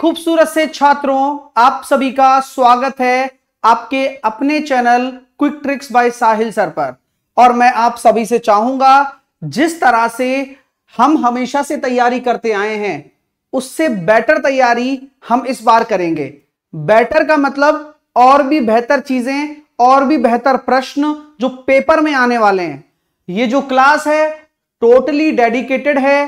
खूबसूरत से छात्रों आप सभी का स्वागत है आपके अपने channel quick tricks by Sahil sir पर और मैं आप सभी से चाहूंगा जिस तरह से हम हमेशा से तैयारी करते आए हैं उससे बेटर तैयारी हम इस बार करेंगे बेटर का मतलब और भी बेहतर चीजें और भी बेहतर प्रश्न जो पेपर में आने वाले हैं ये जो क्लास है टोटली डेडिकेटेड है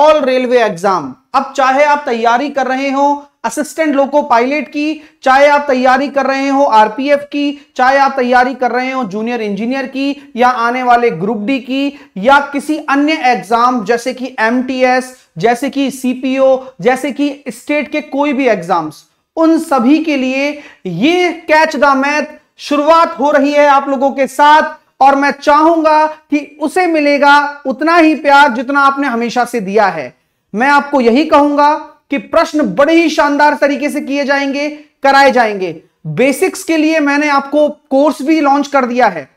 ऑल रेलवे एग्जाम अब चाहे आप तैयारी कर रहे हो असिस्टेंट लोको पायलट की चाहे आप तैयारी कर रहे हो आरपीएफ की चाहे आप तैयारी कर रहे हो जूनियर इंजीनियर की या आने वाले ग्रुप डी की या किसी अन्य एग्जाम जैसे कि एमटीएस जैसे कि सीपीओ जैसे कि स्टेट के कोई भी एग्जाम्स उन सभी के लिए ये कैच द मैथ शुरुआत हो रही है आप लोगों के साथ और मैं चाहूंगा कि उसे मिलेगा उतना ही प्यार जितना आपने हमेशा से दिया है मैं आपको यही कहूंगा कि प्रश्न बड़े ही शानदार तरीके से किए जाएंगे कराए जाएंगे बेसिक्स के लिए मैंने आपको कोर्स भी लॉन्च कर दिया है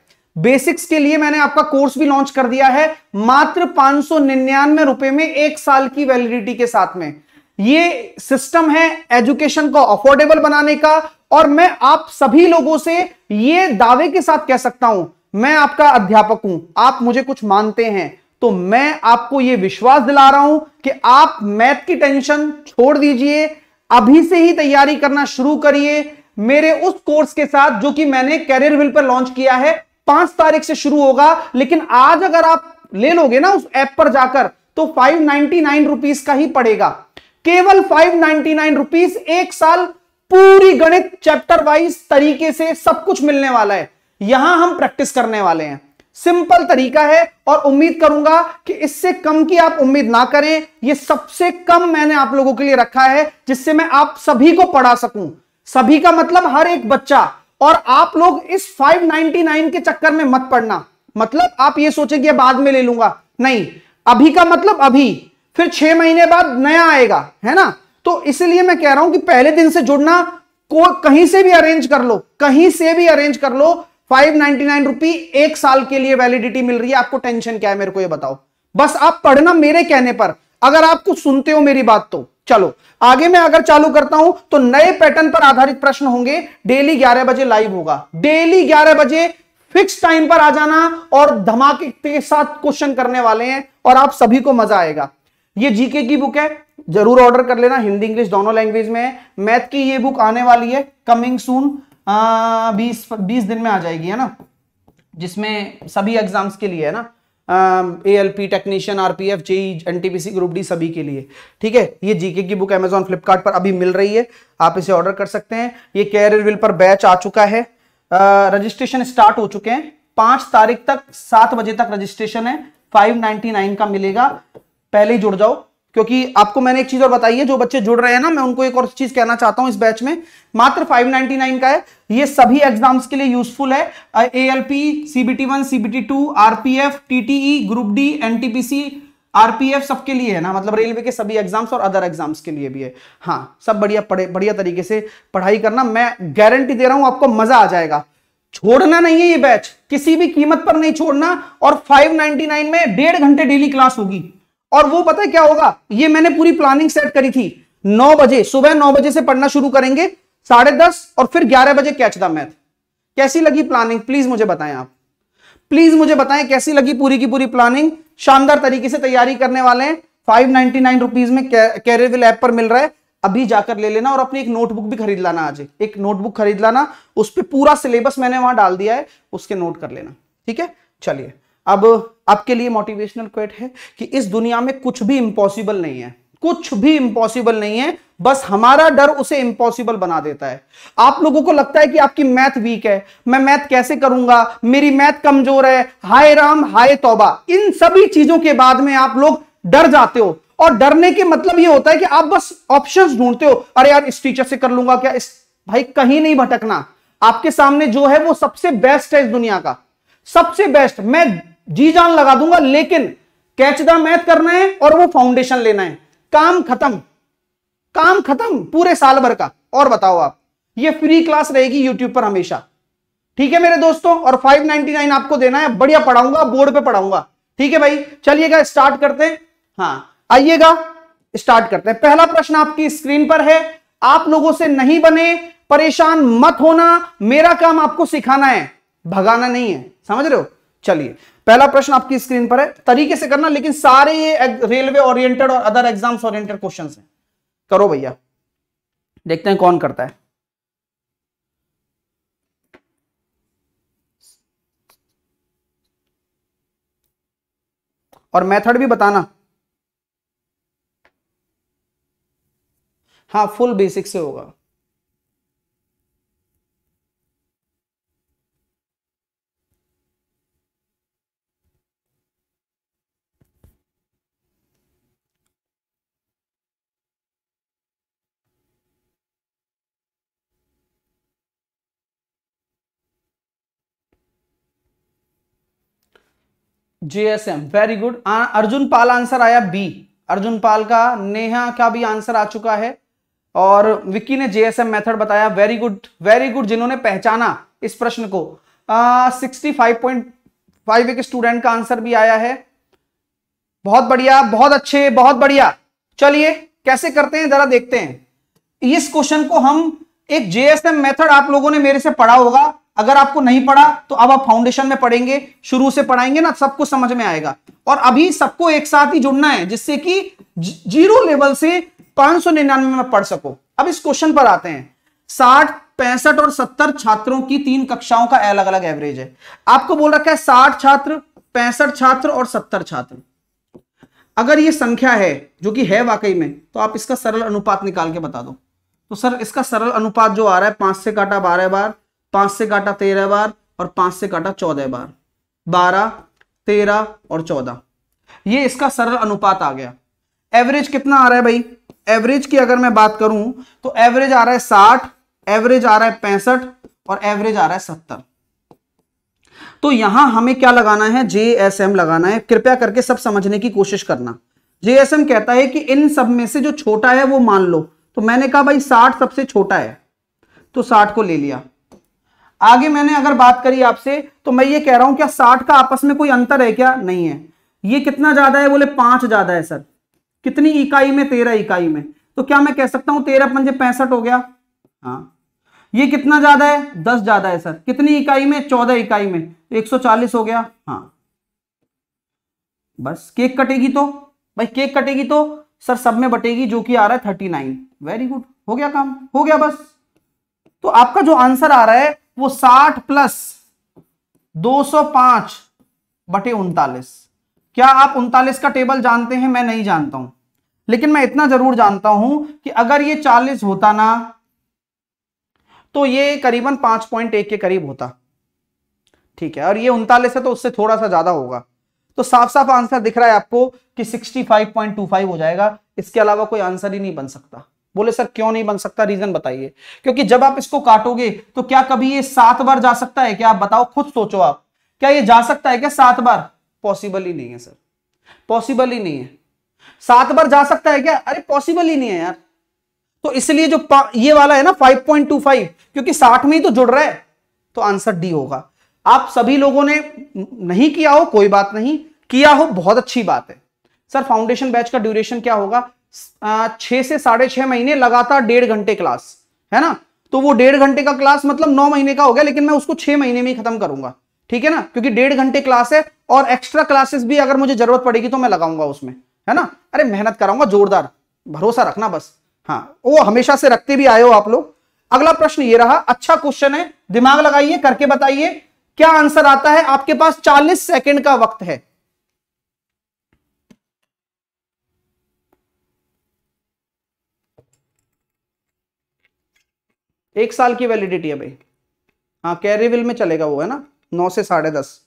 बेसिक्स के लिए मैंने आपका कोर्स भी लॉन्च कर दिया है मात्र पांच रुपए में एक साल की वैलिडिटी के साथ में ये सिस्टम है एजुकेशन को अफोर्डेबल बनाने का और मैं आप सभी लोगों से ये दावे के साथ कह सकता हूं मैं आपका अध्यापक हूं आप मुझे कुछ मानते हैं तो मैं आपको यह विश्वास दिला रहा हूं कि आप मैथ की टेंशन छोड़ दीजिए अभी से ही तैयारी करना शुरू करिए मेरे उस कोर्स के साथ जो कि मैंने कैरियर विल पर लॉन्च किया है पांच तारीख से शुरू होगा लेकिन आज अगर आप ले लोगे ना उस ऐप पर जाकर तो फाइव नाइनटी नाइन रुपीज का ही पड़ेगा केवल फाइव नाइनटी नाइन रुपीज एक साल पूरी गणित चैप्टर वाइज तरीके से सब कुछ मिलने वाला है यहां हम प्रैक्टिस करने वाले हैं सिंपल तरीका है और उम्मीद करूंगा कि इससे कम की आप उम्मीद ना करें ये सबसे कम मैंने आप लोगों के लिए रखा है जिससे मैं आप सभी को पढ़ा सकूं सभी का मतलब हर एक बच्चा और आप लोग इस 599 के चक्कर में मत पढ़ना मतलब आप ये सोचेंगे बाद में ले लूंगा नहीं अभी का मतलब अभी फिर छह महीने बाद नया आएगा है ना तो इसलिए मैं कह रहा हूं कि पहले दिन से जुड़ना को कहीं से भी अरेंज कर लो कहीं से भी अरेंज कर लो फाइव नाइनटी नाइन रुपी एक साल के लिए वैलिडिटी मिल रही है आपको टेंशन क्या है मेरे को ये बताओ बस आप पढ़ना मेरे कहने पर अगर आप कुछ सुनते हो मेरी बात तो चलो आगे मैं अगर चालू करता हूं तो नए पैटर्न पर आधारित प्रश्न होंगे डेली ग्यारह बजे लाइव होगा डेली ग्यारह बजे फिक्स टाइम पर आ जाना और धमाके के साथ क्वेश्चन करने वाले हैं और आप सभी को मजा आएगा ये जीके की बुक है जरूर ऑर्डर कर लेना हिंदी इंग्लिश दोनों लैंग्वेज में है मैथ की ये बुक आने वाली है कमिंग सून बीस बीस दिन में आ जाएगी है ना जिसमें सभी एग्जाम्स के लिए है ना A L P technician R P F JE N T P C group D सभी के लिए ठीक है ये जीके की बुक अमेजोन फ्लिपकार्ट पर अभी मिल रही है आप इसे ऑर्डर कर सकते हैं ये कैरियर विल पर बैच आ चुका है रजिस्ट्रेशन स्टार्ट हो चुके हैं पांच तारीख तक सात बजे तक रजिस्ट्रेशन है फाइव नाइनटी नाइन का मिलेगा पहले ही जुड़ जाओ क्योंकि आपको मैंने एक चीज और बताई है जो बच्चे जुड़ रहे हैं ना मैं उनको एक और चीज कहना चाहता हूं इस बैच में मात्र 599 का है ये सभी एग्जाम्स के लिए यूजफुल है A L P CBT one CBT two RPF TTE group D NTPC RPF सबके लिए है ना मतलब रेलवे के सभी एग्जाम्स और अदर एग्जाम्स के लिए भी है हाँ सब बढ़िया बढ़िया तरीके से पढ़ाई करना मैं गारंटी दे रहा हूं आपको मजा आ जाएगा छोड़ना नहीं है ये बैच किसी भी कीमत पर नहीं छोड़ना और 599 में डेढ़ घंटे डेली क्लास होगी और वो पता है क्या होगा ये मैंने पूरी प्लानिंग सेट करी थी नौ बजे सुबह नौ बजे से पढ़ना शुरू करेंगे साढ़े दस और फिर ग्यारह बजे कैच द मैथ कैसी लगी प्लानिंग प्लीज मुझे बताएं आप प्लीज मुझे बताएं कैसी लगी पूरी की पूरी प्लानिंग शानदार तरीके से तैयारी करने वाले हैं फाइव नाइनटी नाइन रुपीज में कैरेविल ऐप पर मिल रहा है अभी जाकर ले लेना और अपनी एक नोटबुक भी खरीद लाना आज एक नोटबुक खरीद लाना उस पर पूरा सिलेबस मैंने वहां डाल दिया है उसके नोट कर लेना ठीक है चलिए अब आपके लिए मोटिवेशनल क्वेट है कि इस दुनिया में कुछ भी इंपॉसिबल नहीं है कुछ भी इंपॉसिबल नहीं है बस हमारा डर उसे इंपॉसिबल बना देता है आप लोगों को लगता है कि आपकी मैथ वीक है मैं मैथ कैसे करूंगा मेरी मैथ कमजोर है हाय राम हाय तौबा इन सभी चीजों के बाद में आप लोग डर जाते हो और डरने के मतलब ये होता है कि आप बस ऑप्शंस ढूंढते हो अरे यार इस टीचर से कर लूंगा क्या इस भाई कहीं नहीं भटकना आपके सामने जो है वो सबसे बेस्ट है इस दुनिया का सबसे बेस्ट मैं जी जान लगा दूंगा लेकिन कैच द मैथ करना है और वो फाउंडेशन लेना है काम खत्म काम खत्म पूरे साल भर का और बताओ आप ये फ्री क्लास रहेगी यूट्यूब पर हमेशा ठीक है मेरे दोस्तों और 599 आपको देना है बढ़िया पढ़ाऊंगा बोर्ड पे पढ़ाऊंगा ठीक है भाई चलिएगा स्टार्ट करते हैं हाँ आइएगा स्टार्ट करते हैं पहला प्रश्न आपकी स्क्रीन पर है आप लोगों से नहीं बने परेशान मत होना मेरा काम आपको सिखाना है भगाना नहीं है समझ रहे हो चलिए पहला प्रश्न आपकी स्क्रीन पर है तरीके से करना लेकिन सारे ये रेलवे ओरिएंटेड और अदर एग्जाम्स ओरिएंटेड क्वेश्चन हैं करो भैया देखते हैं कौन करता है और मेथड भी बताना हाँ फुल बेसिक से होगा JSM very good Arjun Pal answer आया बी अर्जुन पाल का नेहा का भी आंसर आ चुका है और विक्की ने जेएसएम मेथड बताया वेरी गुड वेरी गुड जिन्होंने पहचाना इस प्रश्न को सिक्सटी फाइव पॉइंट फाइव एक स्टूडेंट का आंसर भी आया है बहुत बढ़िया बहुत अच्छे बहुत बढ़िया चलिए कैसे करते हैं जरा देखते हैं इस क्वेश्चन को हम एक जेएसएम मेथड आप लोगों ने मेरे से पढ़ा होगा अगर आपको नहीं पढ़ा तो अब आप फाउंडेशन में पढ़ेंगे शुरू से पढ़ाएंगे ना सबको समझ में आएगा और अभी सबको एक साथ ही जुड़ना है जिससे कि जीरो लेवल से पांच में पढ़ सको अब इस क्वेश्चन पर आते हैं साठ पैंसठ और सत्तर छात्रों की तीन कक्षाओं का अलग अलग एवरेज है आपको बोल रखा है साठ छात्र पैंसठ छात्र और सत्तर छात्र अगर ये संख्या है जो कि है वाकई में तो आप इसका सरल अनुपात निकाल के बता दो तो सर इसका सरल अनुपात जो आ रहा है पांच से काटा बारह बार पांच से काटा तेरह बार और पांच से काटा चौदह बार बारह तेरह और चौदह ये इसका सरल अनुपात आ गया एवरेज कितना आ रहा है भाई एवरेज की अगर मैं बात करूं तो एवरेज आ रहा है साठ एवरेज आ रहा है पैंसठ और एवरेज आ रहा है सत्तर तो यहां हमें क्या लगाना है जेएसएम लगाना है कृपया करके सब समझने की कोशिश करना जेएसएम कहता है कि इन सब में से जो छोटा है वो मान लो तो मैंने कहा भाई साठ सबसे छोटा है तो साठ को ले लिया आगे मैंने अगर बात करी आपसे तो मैं ये कह रहा हूं क्या साठ का आपस में कोई अंतर है क्या नहीं है ये कितना ज्यादा है बोले पांच ज्यादा है सर कितनी इकाई में तेरह इकाई में तो क्या मैं कह सकता हूं तेरह पंजे पैंसठ हो गया हाँ ये कितना ज्यादा है दस ज्यादा है सर कितनी इकाई में चौदह इकाई में तो एक सौ चालीस हो गया हाँ बस केक कटेगी तो भाई केक कटेगी तो सर सब में बटेगी जो कि आ रहा है थर्टी नाइन वेरी गुड हो गया काम हो गया बस तो आपका जो आंसर आ रहा है वो 60 प्लस 205 बटे उनतालीस क्या आप उनतालीस का टेबल जानते हैं मैं नहीं जानता हूं लेकिन मैं इतना जरूर जानता हूं कि अगर ये 40 होता ना तो ये करीबन 5.1 के करीब होता ठीक है और ये उनतालीस है तो उससे थोड़ा सा ज्यादा होगा तो साफ साफ आंसर दिख रहा है आपको कि 65.25 हो जाएगा इसके अलावा कोई आंसर ही नहीं बन सकता बोले सर क्यों नहीं बन सकता रीजन बताइए क्योंकि जब आप इसको काटोगे तो क्या कभी ये सात बार जा सकता है क्या आप बताओ खुद सोचो आप क्या ये जा सकता है क्या सात बार पॉसिबल ही नहीं है सर पॉसिबल ही नहीं है सात बार जा सकता है क्या अरे पॉसिबल ही नहीं है यार तो इसलिए जो ये वाला है ना 5.25 क्योंकि साठ में ही तो जुड़ रहा है तो आंसर डी होगा आप सभी लोगों ने नहीं किया हो कोई बात नहीं किया हो बहुत अच्छी बात है सर फाउंडेशन बैच का ड्यूरेशन क्या होगा छह से साढ़े छह महीने लगातार डेढ़ घंटे क्लास है ना तो वो डेढ़ घंटे का क्लास मतलब नौ महीने का हो गया लेकिन मैं उसको छह महीने में ही खत्म करूंगा ठीक है ना क्योंकि डेढ़ घंटे क्लास है और एक्स्ट्रा क्लासेस भी अगर मुझे जरूरत पड़ेगी तो मैं लगाऊंगा उसमें है ना अरे मेहनत कराऊंगा जोरदार भरोसा रखना बस हाँ वो हमेशा से रखते भी आए हो आप लोग अगला प्रश्न ये रहा अच्छा क्वेश्चन है दिमाग लगाइए करके बताइए क्या आंसर आता है आपके पास 40 सेकंड का वक्त है एक साल की वैलिडिटी है भाई हाँ कैरी विल में चलेगा वो है ना नौ से साढ़े दस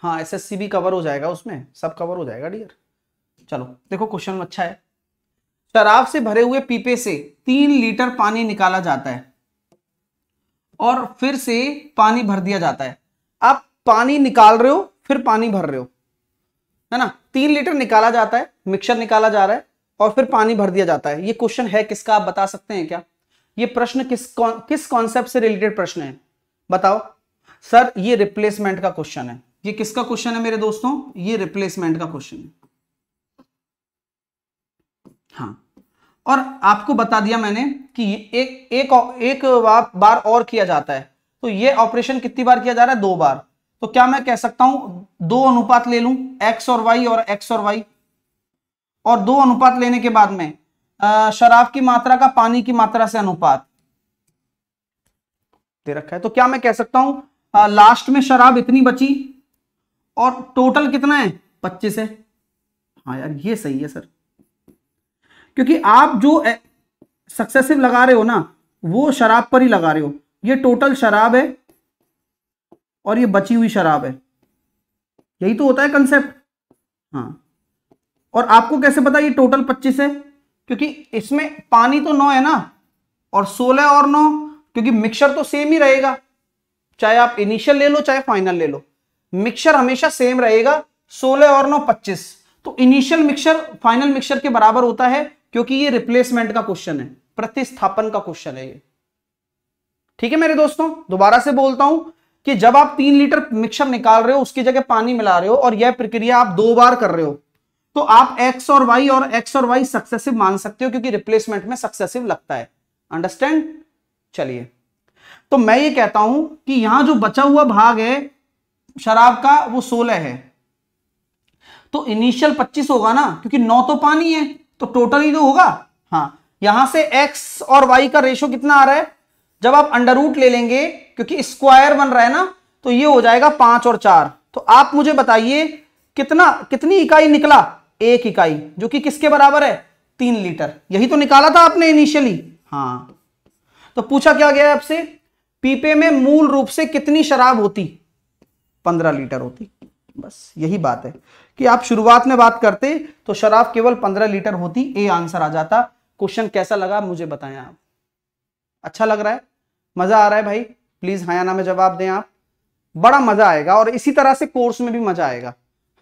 हाँ एसएससी भी कवर हो जाएगा उसमें सब कवर हो जाएगा डियर चलो देखो क्वेश्चन अच्छा है शराब से भरे हुए पीपे से तीन लीटर पानी निकाला जाता है और फिर से पानी भर दिया जाता है आप पानी निकाल रहे हो फिर पानी भर रहे हो है ना तीन लीटर निकाला जाता है मिक्सर निकाला जा रहा है और फिर पानी भर दिया जाता है ये क्वेश्चन है किसका आप बता सकते हैं क्या ये प्रश्न किस कौन किस कॉन्सेप्ट से रिलेटेड प्रश्न है बताओ सर ये रिप्लेसमेंट का क्वेश्चन है ये किसका क्वेश्चन है मेरे दोस्तों ये रिप्लेसमेंट का क्वेश्चन है हाँ और आपको बता दिया मैंने कि एक एक एक बार और किया जाता है तो ये ऑपरेशन कितनी बार किया जा रहा है दो बार तो क्या मैं कह सकता हूं दो अनुपात ले लू एक्स और वाई और एक्स और वाई और दो अनुपात लेने के बाद में शराब की मात्रा का पानी की मात्रा से अनुपात दे रखा है तो क्या मैं कह सकता हूं लास्ट में शराब इतनी बची और टोटल कितना है पच्चीस है हाँ यार ये सही है सर क्योंकि आप जो सक्सेसिव लगा रहे हो ना वो शराब पर ही लगा रहे हो ये टोटल शराब है और ये बची हुई शराब है यही तो होता है कंसेप्ट हाँ और आपको कैसे पता ये टोटल पच्चीस है क्योंकि इसमें पानी तो नौ है ना और सोलह और नौ क्योंकि मिक्सर तो सेम ही रहेगा चाहे आप इनिशियल ले लो चाहे फाइनल ले लो मिक्सर हमेशा सेम रहेगा सोलह और नौ पच्चीस तो इनिशियल मिक्सर फाइनल मिक्सर के बराबर होता है क्योंकि ये रिप्लेसमेंट का क्वेश्चन है प्रतिस्थापन का क्वेश्चन है ये ठीक है मेरे दोस्तों दोबारा से बोलता हूं कि जब आप तीन लीटर मिक्सर निकाल रहे हो उसकी जगह पानी मिला रहे हो और यह प्रक्रिया आप दो बार कर रहे हो तो आप एक्स और वाई और एक्स और वाई सक्सेसिव मान सकते हो क्योंकि रिप्लेसमेंट में सक्सेसिव लगता है अंडरस्टैंड चलिए तो मैं ये कहता हूं कि यहां जो बचा हुआ भाग है शराब का वो सोलह है तो इनिशियल पच्चीस होगा ना क्योंकि नौ तो पानी है तो टोटल ही तो होगा हाँ यहां से x और y का रेशो कितना आ रहा है जब आप अंडर रूट ले लेंगे क्योंकि स्क्वायर बन रहा है ना तो ये हो जाएगा पांच और चार तो आप मुझे बताइए कितना कितनी इकाई निकला एक इकाई जो कि किसके बराबर है तीन लीटर यही तो निकाला था आपने इनिशियली हाँ तो पूछा क्या गया आपसे पीपे में मूल रूप से कितनी शराब होती पंद्रह लीटर होती बस यही बात है कि आप शुरुआत में बात करते तो शराब केवल पंद्रह लीटर होती ए आंसर आ जाता क्वेश्चन कैसा लगा मुझे बताएं आप अच्छा लग रहा है मजा आ रहा है भाई प्लीज हयाना में जवाब दें आप बड़ा मजा आएगा और इसी तरह से कोर्स में भी मजा आएगा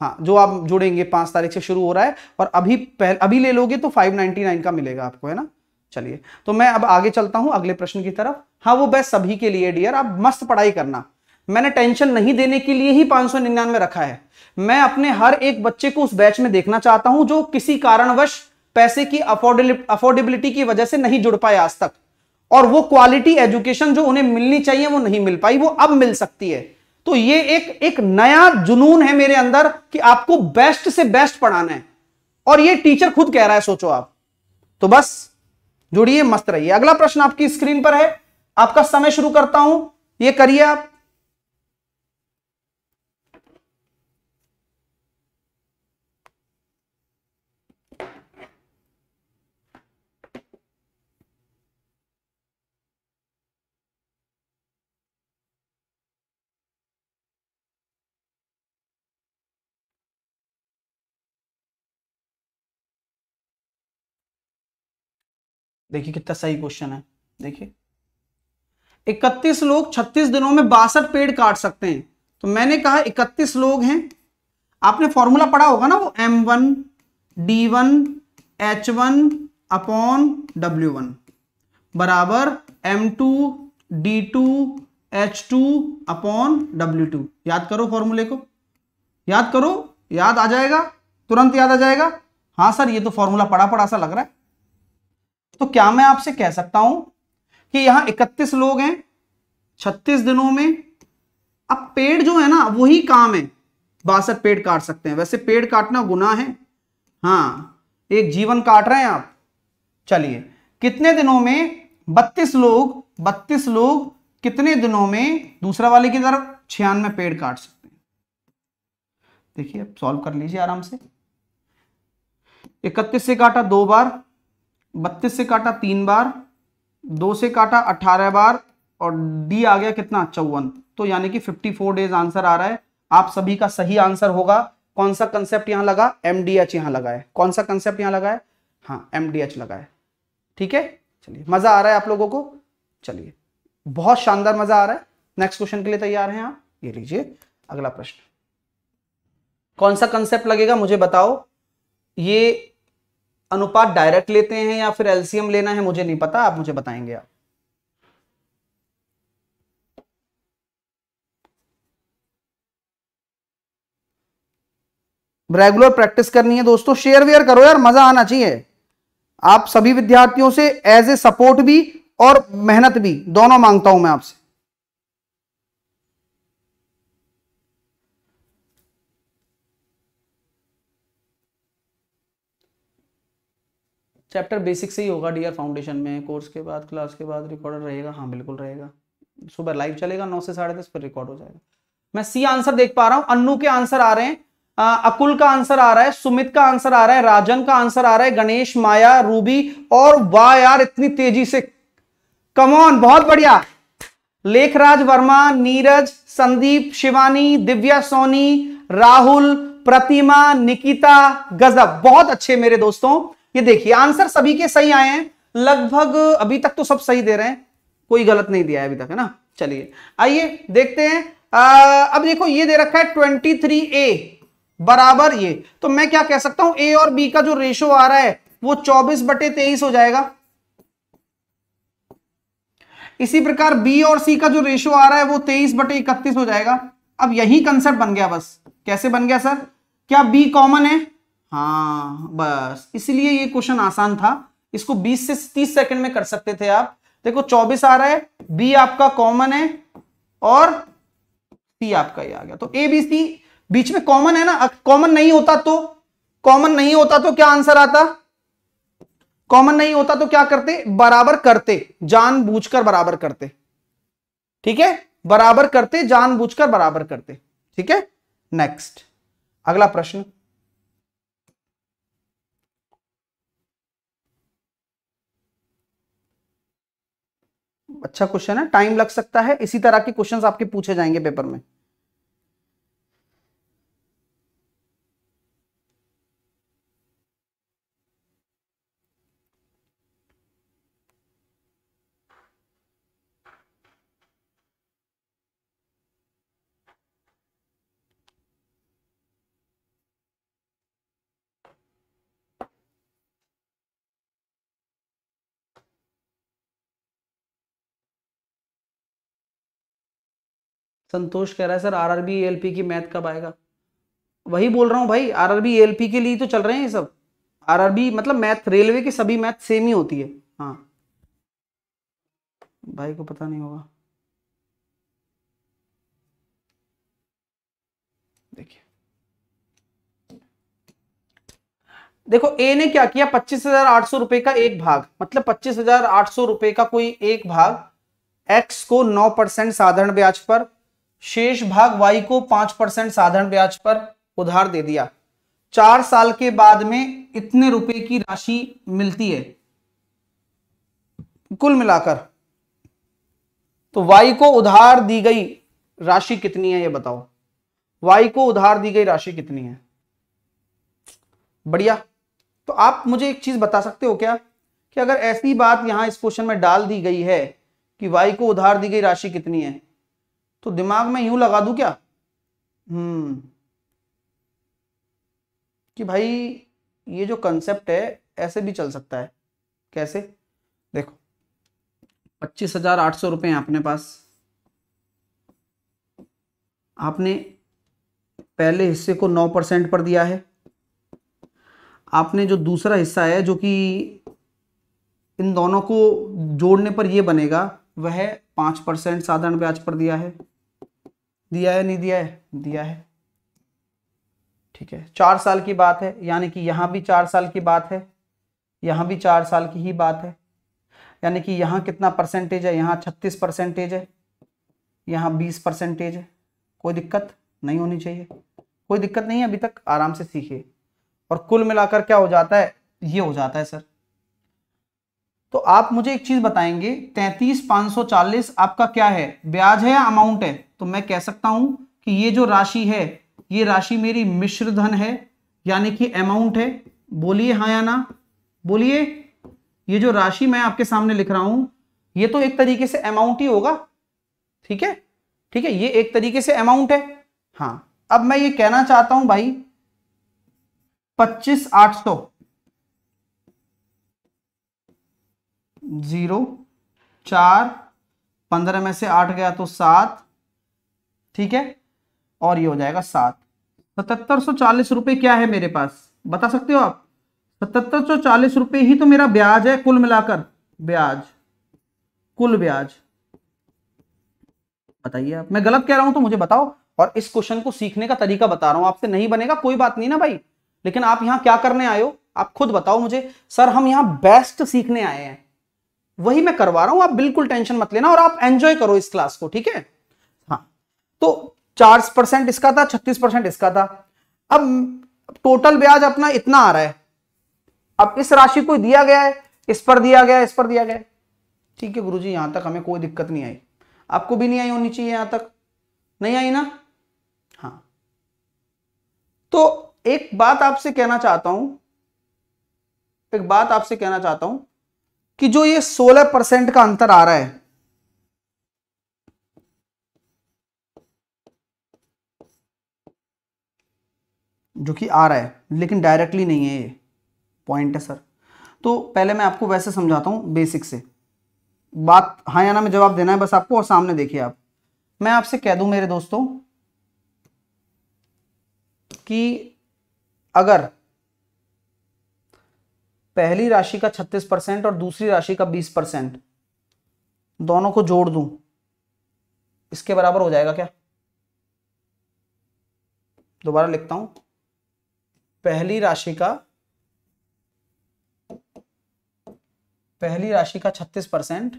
हाँ जो आप जुड़ेंगे पांच तारीख से शुरू हो रहा है और अभी पहल, अभी ले लोगे तो फाइव नाइनटी नाइन का मिलेगा आपको है ना चलिए तो मैं अब आगे चलता हूं अगले प्रश्न की तरफ हाँ वो बेस्ट सभी के लिए डियर आप मस्त पढ़ाई करना मैंने टेंशन नहीं देने के लिए ही पांच सौ निन्यानवे रखा है मैं अपने हर एक बच्चे को उस बैच में देखना चाहता हूं जो किसी कारणवश पैसे की अफोर्डेबिलिटी की वजह से नहीं जुड़ पाए आज तक और वो क्वालिटी एजुकेशन जो उन्हें मिलनी चाहिए वो नहीं मिल पाई वो अब मिल सकती है तो ये एक एक नया जुनून है मेरे अंदर कि आपको बेस्ट से बेस्ट पढ़ाना है और ये टीचर खुद कह रहा है सोचो आप तो बस जुड़िए मस्त रहिए अगला प्रश्न आपकी स्क्रीन पर है आपका समय शुरू करता हूं ये करिए आप देखिए कितना सही क्वेश्चन है देखिए इकतीस लोग छत्तीस दिनों में बासठ पेड़ काट सकते हैं तो मैंने कहा इकतीस लोग हैं आपने फॉर्मूला पढ़ा होगा ना वो M one D one H one upon W one बराबर M two D two H two upon W two याद करो फॉर्मूले को याद करो याद आ जाएगा तुरंत याद आ जाएगा हाँ सर ये तो फॉर्मूला पड़ा पड़ा सा लग रहा है तो क्या मैं आपसे कह सकता हूं कि यहां 31 लोग हैं 36 दिनों में अब पेड़ जो है ना वही काम है बासठ पेड़ काट सकते हैं वैसे पेड़ काटना गुना है हाँ एक जीवन काट रहे हैं आप चलिए कितने दिनों में 32 लोग 32 लोग कितने दिनों में दूसरा वाले की तरफ छियानवे पेड़ काट सकते हैं देखिए अब सॉल्व कर लीजिए आराम से इकतीस से काटा दो बार बत्तीस से काटा तीन बार दो से काटा अट्ठारह बार और डी आ गया कितना चौवन तो यानी कि फिफ्टी फोर डेज आंसर आ रहा है आप सभी का सही आंसर होगा कौन सा कंसेप्ट यहां लगा एम डी एच यहां लगा है कौन सा कंसेप्ट यहां लगा है हाँ एम डी एच लगा है ठीक है चलिए मजा आ रहा है आप लोगों को चलिए बहुत शानदार मजा आ रहा है नेक्स्ट क्वेश्चन के लिए तैयार हैं आप ये लीजिए अगला प्रश्न कौन सा कंसेप्ट लगेगा मुझे बताओ ये अनुपात डायरेक्ट लेते हैं या फिर एलसीएम लेना है मुझे नहीं पता आप मुझे बताएंगे आप रेगुलर प्रैक्टिस करनी है दोस्तों शेयर वेयर करो यार मजा आना चाहिए आप सभी विद्यार्थियों से एज ए सपोर्ट भी और मेहनत भी दोनों मांगता हूं मैं आपसे चैप्टर बेसिक से ही होगा डियर फाउंडेशन में कोर्स के बाद क्लास के बाद रिकॉर्डर रहेगा हाँ बिल्कुल रहेगा सुबह लाइव चलेगा नौ से साढ़े दस फिर रिकॉर्ड हो जाएगा मैं सी आंसर देख पा रहा हूँ अन्नू के आंसर आ रहे हैं अकुल का आंसर आ रहा है सुमित का आंसर आ रहा है राजन का आंसर आ रहा है गणेश माया रूबी और वाह यार इतनी तेजी से कमॉन बहुत बढ़िया लेखराज वर्मा नीरज संदीप शिवानी दिव्या सोनी राहुल प्रतिमा निकिता गजब बहुत अच्छे मेरे दोस्तों ये देखिए आंसर सभी के सही आए हैं लगभग अभी तक तो सब सही दे रहे हैं कोई गलत नहीं दिया है अभी तक है ना चलिए आइए देखते हैं आ, अब देखो ये दे रखा है ट्वेंटी थ्री ए बराबर ये तो मैं क्या कह सकता हूं ए और बी का जो रेशो आ रहा है वो चौबीस बटे तेईस हो जाएगा इसी प्रकार बी और सी का जो रेशो आ रहा है वो तेईस बटे इकतीस हो जाएगा अब यही कंसेप्ट बन गया बस कैसे बन गया सर क्या बी कॉमन है हाँ बस इसलिए ये क्वेश्चन आसान था इसको 20 से 30 सेकंड में कर सकते थे आप देखो 24 आ रहा है बी आपका कॉमन है और सी आपका ये आ गया तो ए बी सी बीच में कॉमन है ना कॉमन नहीं होता तो कॉमन नहीं होता तो क्या आंसर आता कॉमन नहीं होता तो क्या करते बराबर करते जानबूझकर बराबर करते ठीक है बराबर करते जानबूझकर बराबर करते ठीक है नेक्स्ट अगला प्रश्न अच्छा क्वेश्चन है टाइम लग सकता है इसी तरह के क्वेश्चंस आपके पूछे जाएंगे पेपर में संतोष कह रहा है sir R R B L P की मैथ कब आएगा वही बोल रहा हूँ भाई R R B L P के लिए तो चल रहे हैं ये सब आर आर बी मतलब मैथ रेलवे की सभी मैथ सेम ही होती है हाँ भाई को पता नहीं होगा देखिए देखो ए ने क्या किया पच्चीस हजार आठ सौ रुपए का एक भाग मतलब पच्चीस हजार आठ सौ रुपए का कोई एक भाग एक्स को नौ परसेंट साधारण ब्याज पर शेष भाग वाई को पांच परसेंट साधारण ब्याज पर उधार दे दिया चार साल के बाद में इतने रुपए की राशि मिलती है कुल मिलाकर तो वाई को उधार दी गई राशि कितनी है ये बताओ वाई को उधार दी गई राशि कितनी है बढ़िया तो आप मुझे एक चीज बता सकते हो क्या कि अगर ऐसी बात यहां इस क्वेश्चन में डाल दी गई है कि वाई को उधार दी गई राशि कितनी है तो दिमाग में यूं लगा दू क्या हम्म कि भाई ये जो कंसेप्ट है ऐसे भी चल सकता है कैसे देखो पच्चीस हजार आठ सौ रुपये अपने पास आपने पहले हिस्से को नौ परसेंट पर दिया है आपने जो दूसरा हिस्सा है जो कि इन दोनों को जोड़ने पर यह बनेगा वह पाँच परसेंट साधारण ब्याज पर दिया है दिया है नहीं दिया है दिया है ठीक है चार साल की बात है यानी कि यहां भी चार साल की बात है यहां भी चार साल की ही बात है यानी कि यहां कितना परसेंटेज है यहाँ छत्तीस परसेंटेज है यहाँ बीस परसेंटेज है कोई दिक्कत नहीं होनी चाहिए कोई दिक्कत नहीं है अभी तक आराम से सीखिए और कुल मिलाकर क्या हो जाता है ये हो जाता है सर तो आप मुझे एक चीज बताएंगे तैतीस पांच सौ चालीस आपका क्या है ब्याज है या अमाउंट है तो मैं कह सकता हूं कि ये जो राशि है ये राशि मेरी मिश्र धन है यानी कि अमाउंट है बोलिए हाँ या ना बोलिए ये जो राशि मैं आपके सामने लिख रहा हूं ये तो एक तरीके से अमाउंट ही होगा ठीक है ठीक है ये एक तरीके से अमाउंट है हाँ अब मैं ये कहना चाहता हूं भाई पच्चीस आठ सौ ज़ीरो चार पंद्रह में से आठ गया तो सात ठीक है और ये हो जाएगा सात सतहत्तर सौ चालीस रुपये क्या है मेरे पास बता सकते हो आप सतहत्तर सौ चालीस रुपये ही तो मेरा ब्याज है कुल मिलाकर ब्याज कुल ब्याज बताइए आप मैं गलत कह रहा हूं तो मुझे बताओ और इस क्वेश्चन को सीखने का तरीका बता रहा हूं आपसे नहीं बनेगा कोई बात नहीं ना भाई लेकिन आप यहां क्या करने आए हो आप खुद बताओ मुझे सर हम यहां बेस्ट सीखने आए हैं वही मैं करवा रहा हूं आप बिल्कुल टेंशन मत लेना और आप एंजॉय करो इस क्लास को ठीक है हाँ तो चार परसेंट इसका था छत्तीस परसेंट इसका था अब टोटल ब्याज अपना इतना आ रहा है अब इस राशि को दिया गया है इस पर दिया गया इस पर दिया गया ठीक है गुरुजी यहां तक हमें कोई दिक्कत नहीं आई आपको भी नहीं आई होनी चाहिए यहां तक नहीं आई ना हाँ तो एक बात आपसे कहना चाहता हूं एक बात आपसे कहना चाहता हूं कि जो ये 16 परसेंट का अंतर आ रहा है जो कि आ रहा है लेकिन डायरेक्टली नहीं है ये पॉइंट है सर तो पहले मैं आपको वैसे समझाता हूं बेसिक से बात हाँ या ना में जवाब देना है बस आपको और सामने देखिए आप मैं आपसे कह दूं मेरे दोस्तों कि अगर पहली राशि का छत्तीस परसेंट और दूसरी राशि का बीस परसेंट दोनों को जोड़ दूं इसके बराबर हो जाएगा क्या दोबारा लिखता हूं पहली राशि का पहली राशि का छत्तीस परसेंट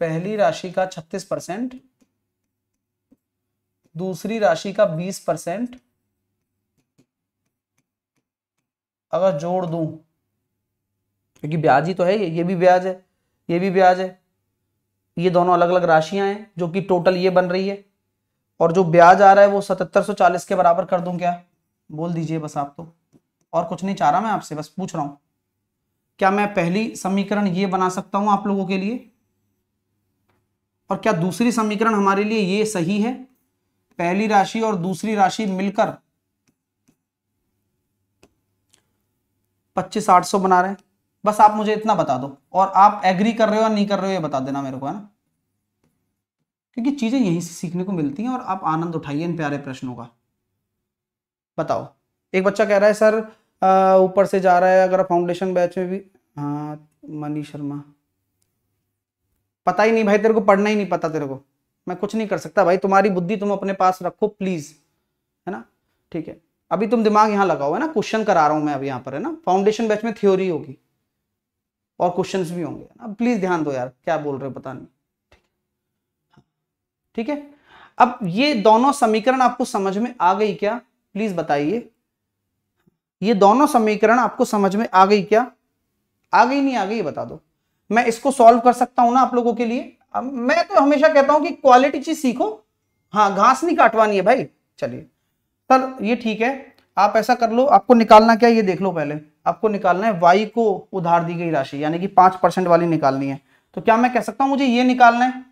पहली राशि का छत्तीस परसेंट दूसरी राशि का बीस परसेंट अगर जोड़ दूं क्योंकि ब्याज ही तो है ये भी ब्याज है ये भी ब्याज है ये दोनों अलग अलग राशियां हैं जो कि टोटल ये बन रही है और जो ब्याज आ रहा है वो सतहत्तर सौ चालीस के बराबर कर दूं क्या बोल दीजिए बस आप तो और कुछ नहीं चाह रहा मैं आपसे बस पूछ रहा हूं क्या मैं पहली समीकरण ये बना सकता हूं आप लोगों के लिए और क्या दूसरी समीकरण हमारे लिए ये सही है पहली राशि और दूसरी राशि मिलकर पच्चीस आठ सौ बना रहे हैं बस आप मुझे इतना बता दो और आप एग्री कर रहे हो या नहीं कर रहे हो ये बता देना मेरे को है ना क्योंकि चीज़ें यहीं से सीखने को मिलती हैं और आप आनंद उठाइए इन प्यारे प्रश्नों का बताओ एक बच्चा कह रहा है सर ऊपर से जा रहा है अगर फाउंडेशन बैच में भी हाँ मनी शर्मा पता ही नहीं भाई तेरे को पढ़ना ही नहीं पता तेरे को मैं कुछ नहीं कर सकता भाई तुम्हारी बुद्धि तुम अपने पास रखो प्लीज़ है ना ठीक है अभी तुम दिमाग यहां लगाओ है ना क्वेश्चन करा रहा हूं मैं अभी यहां पर है ना फाउंडेशन बैच में थ्योरी होगी और क्वेश्चन भी होंगे अब प्लीज ध्यान दो यार क्या बोल रहे हो पता नहीं हाँ। ठीक है अब ये दोनों समीकरण आपको समझ में आ गई क्या प्लीज बताइए ये दोनों समीकरण आपको समझ में आ गई क्या आ गई नहीं आ गई बता दो मैं इसको सॉल्व कर सकता हूं ना आप लोगों के लिए अब मैं तो हमेशा कहता हूं कि क्वालिटी चीज सीखो हाँ घास नहीं काटवानी है भाई चलिए सर ये ठीक है आप ऐसा कर लो आपको निकालना क्या ये देख लो पहले आपको निकालना है वाई को उधार दी गई राशि यानी कि पांच परसेंट वाली निकालनी है तो क्या मैं कह सकता हूं मुझे ये निकालना है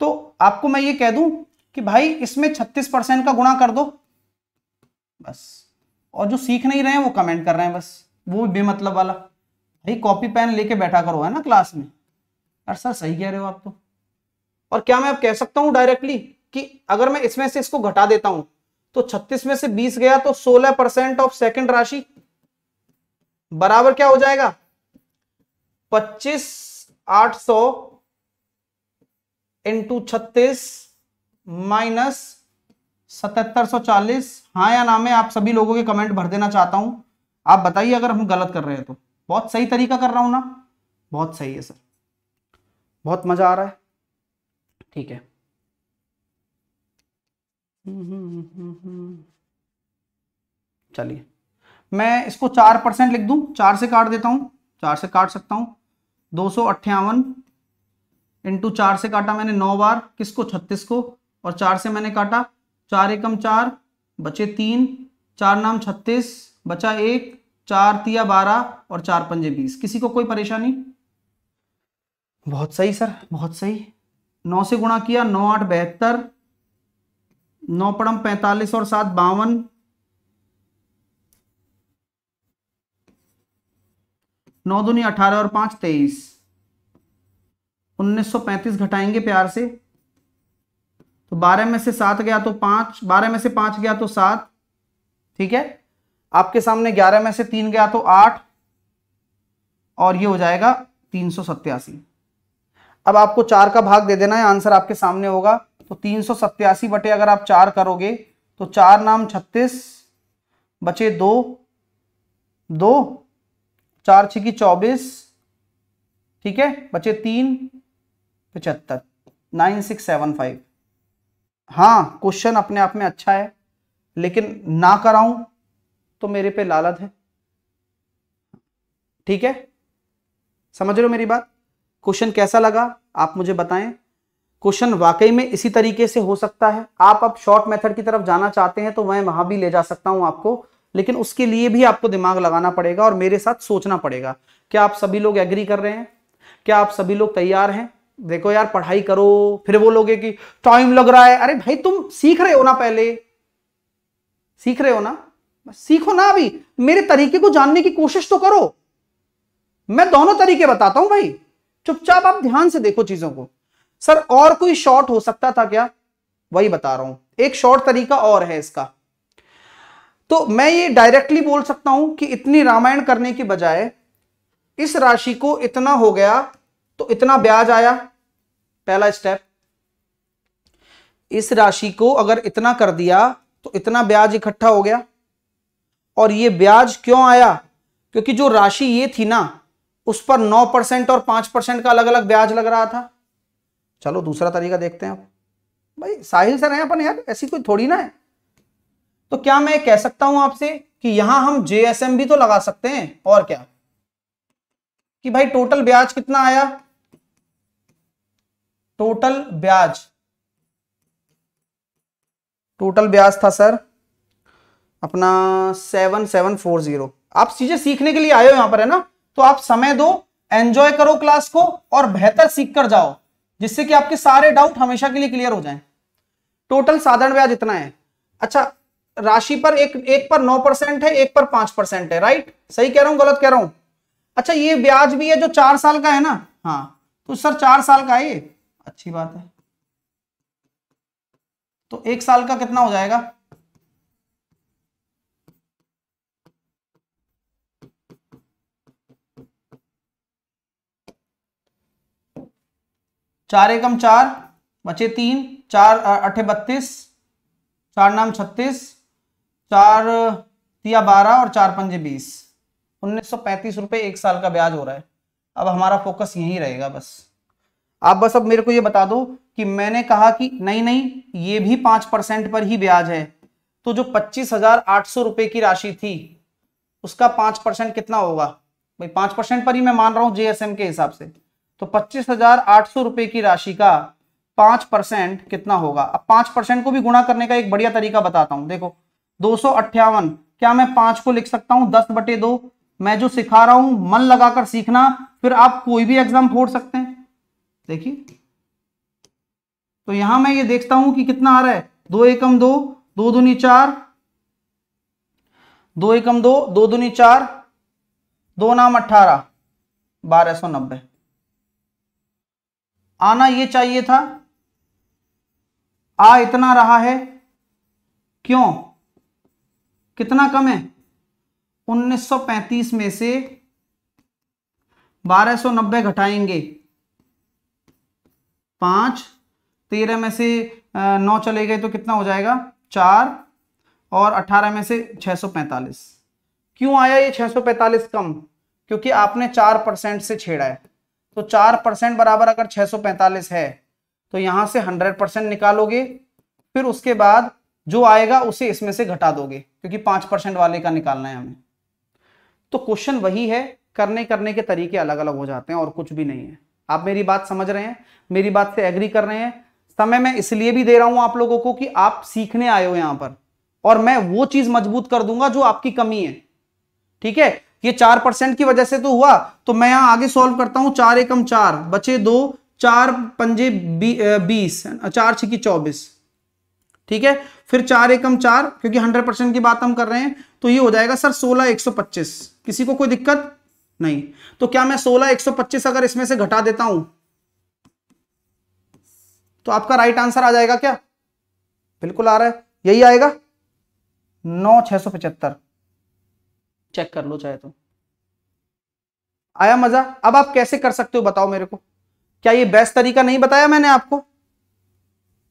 तो आपको मैं ये कह दूं कि भाई इसमें छत्तीस परसेंट का गुणा कर दो बस और जो सीख नहीं रहे हैं वो कमेंट कर रहे हैं बस वो भी बेमतलब वाला भाई कॉपी पेन लेके बैठा करो है ना क्लास में अरे सर सही कह रहे हो आप तो और क्या मैं अब कह सकता हूं डायरेक्टली कि अगर मैं इसमें से इसको घटा देता हूं तो 36 में से 20 गया तो 16 परसेंट ऑफ सेकेंड राशि बराबर क्या हो जाएगा पच्चीस आठ सौ इंटू छत्तीस माइनस सतहत्तर सौ चालीस हाँ या ना मैं आप सभी लोगों के कमेंट भर देना चाहता हूं आप बताइए अगर हम गलत कर रहे हैं तो बहुत सही तरीका कर रहा हूं ना बहुत सही है सर बहुत मजा आ रहा है ठीक है चलिए मैं इसको चार परसेंट लिख दूं चार से काट देता हूं चार से काट सकता हूं दो सौ अट्ठावन इंटू चार से काटा मैंने नौ बार किसको छत्तीस को और चार से मैंने काटा चार एकम चार बचे तीन चार नाम छत्तीस बचा एक चार तिया बारह और चार पंजे बीस किसी को कोई परेशानी बहुत सही सर बहुत सही नौ से गुणा किया नौ आठ बहत्तर नौ पड़म पैंतालीस और सात बावन नौ दुनी अठारह और पांच तेईस उन्नीस सौ पैंतीस घटाएंगे प्यार से तो बारह में से सात गया तो पांच बारह में से पांच गया तो सात ठीक है आपके सामने ग्यारह में से तीन गया तो आठ और ये हो जाएगा तीन सौ सत्यासी अब आपको चार का भाग दे देना है आंसर आपके सामने होगा तो तीन सौ सत्यासी बटे अगर आप चार करोगे तो चार नाम छत्तीस बचे दो दो चार छिकी की चौबीस ठीक है बचे तीन पचहत्तर नाइन सिक्स सेवन फाइव हाँ क्वेश्चन अपने आप में अच्छा है लेकिन ना कराऊं तो मेरे पे लालत है ठीक है समझ रहे हो मेरी बात क्वेश्चन कैसा लगा आप मुझे बताएं क्वेश्चन वाकई में इसी तरीके से हो सकता है आप अब शॉर्ट मेथड की तरफ जाना चाहते हैं तो मैं वहां भी ले जा सकता हूं आपको लेकिन उसके लिए भी आपको दिमाग लगाना पड़ेगा और मेरे साथ सोचना पड़ेगा क्या आप सभी लोग एग्री कर रहे हैं क्या आप सभी लोग तैयार हैं देखो यार पढ़ाई करो फिर बोलोगे कि टाइम लग रहा है अरे भाई तुम सीख रहे हो ना पहले सीख रहे हो ना सीखो ना अभी मेरे तरीके को जानने की कोशिश तो करो मैं दोनों तरीके बताता हूं भाई चुपचाप आप ध्यान से देखो चीजों को सर और कोई शॉर्ट हो सकता था क्या वही बता रहा हूं एक शॉर्ट तरीका और है इसका तो मैं ये डायरेक्टली बोल सकता हूं कि इतनी रामायण करने के बजाय इस राशि को इतना हो गया तो इतना ब्याज आया पहला स्टेप इस राशि को अगर इतना कर दिया तो इतना ब्याज इकट्ठा हो गया और ये ब्याज क्यों आया क्योंकि जो राशि ये थी ना उस पर नौ परसेंट और पांच परसेंट का अलग अलग ब्याज लग रहा था चलो दूसरा तरीका देखते हैं आप भाई साहिल सर हैं अपन यार ऐसी कोई थोड़ी ना है तो क्या मैं कह सकता हूं आपसे कि यहां हम जेएसएम भी तो लगा सकते हैं और क्या कि भाई टोटल ब्याज कितना आया टोटल ब्याज टोटल ब्याज था सर अपना सेवन सेवन फोर जीरो आप चीजें सीखने के लिए आए हो यहां पर है ना तो आप समय दो एंजॉय करो क्लास को और बेहतर सीख कर जाओ जिससे कि आपके सारे डाउट हमेशा के लिए क्लियर हो जाए टोटल साधारण ब्याज इतना है अच्छा राशि पर एक एक पर नौ परसेंट है एक पर पांच परसेंट है राइट सही कह रहा हूं गलत कह रहा हूं अच्छा ये ब्याज भी है जो चार साल का है ना हाँ तो सर चार साल का है ये अच्छी बात है तो एक साल का कितना हो जाएगा चार एकम चार बचे तीन चार अठे बत्तीस चार नाम छत्तीस चार दिया बारह और चार पंजे बीस उन्नीस सौ पैंतीस रुपये एक साल का ब्याज हो रहा है अब हमारा फोकस यहीं रहेगा बस आप बस अब मेरे को ये बता दो कि मैंने कहा कि नहीं नहीं ये भी पांच परसेंट पर ही ब्याज है तो जो पच्चीस हजार आठ सौ रुपये की राशि थी उसका पांच परसेंट कितना होगा भाई पांच परसेंट पर ही मैं मान रहा हूं जेएसएम के हिसाब से तो पच्चीस हजार आठ सौ रुपए की राशि का पांच परसेंट कितना होगा अब पांच परसेंट को भी गुणा करने का एक बढ़िया तरीका बताता हूं देखो दो सौ अट्ठावन क्या मैं पांच को लिख सकता हूं दस बटे दो मैं जो सिखा रहा हूं मन लगाकर सीखना फिर आप कोई भी एग्जाम फोड़ सकते हैं देखिए तो यहां मैं ये देखता हूं कि कितना आ रहा है दो एकम दो दो दूनी चार दो एकम दो दो दूनी चार दो नाम अट्ठारह बारह सौ नब्बे आना ये चाहिए था आ इतना रहा है क्यों कितना कम है 1935 में से 1290 घटाएंगे पांच तेरह में से नौ चले गए तो कितना हो जाएगा चार और अठारह में से 645 क्यों आया ये 645 कम क्योंकि आपने चार परसेंट से छेड़ा है तो चार परसेंट बराबर अगर 645 है तो यहां से 100 परसेंट निकालोगे फिर उसके बाद जो आएगा उसे इसमें से घटा दोगे क्योंकि पांच परसेंट वाले का निकालना है हमें तो क्वेश्चन वही है करने करने के तरीके अलग अलग हो जाते हैं और कुछ भी नहीं है आप मेरी बात समझ रहे हैं मेरी बात से एग्री कर रहे हैं समय मैं इसलिए भी दे रहा हूं आप लोगों को कि आप सीखने आए हो यहां पर और मैं वो चीज मजबूत कर दूंगा जो आपकी कमी है ठीक है ये चार परसेंट की वजह से तो हुआ तो मैं यहां आगे सॉल्व करता हूं चार एकम चार बचे दो चार पंजे बीस चार छिकी चौबीस ठीक है फिर चार एकम चार क्योंकि हंड्रेड परसेंट की बात हम कर रहे हैं तो ये हो जाएगा सर सोलह एक सौ पच्चीस किसी को कोई दिक्कत नहीं तो क्या मैं सोलह एक सौ पच्चीस अगर इसमें से घटा देता हूं तो आपका राइट आंसर आ जाएगा क्या बिल्कुल आ रहा है यही आएगा नौ छह सौ पचहत्तर चेक कर लो चाहे तो आया मजा अब आप कैसे कर सकते हो बताओ मेरे को क्या ये बेस्ट तरीका नहीं बताया मैंने आपको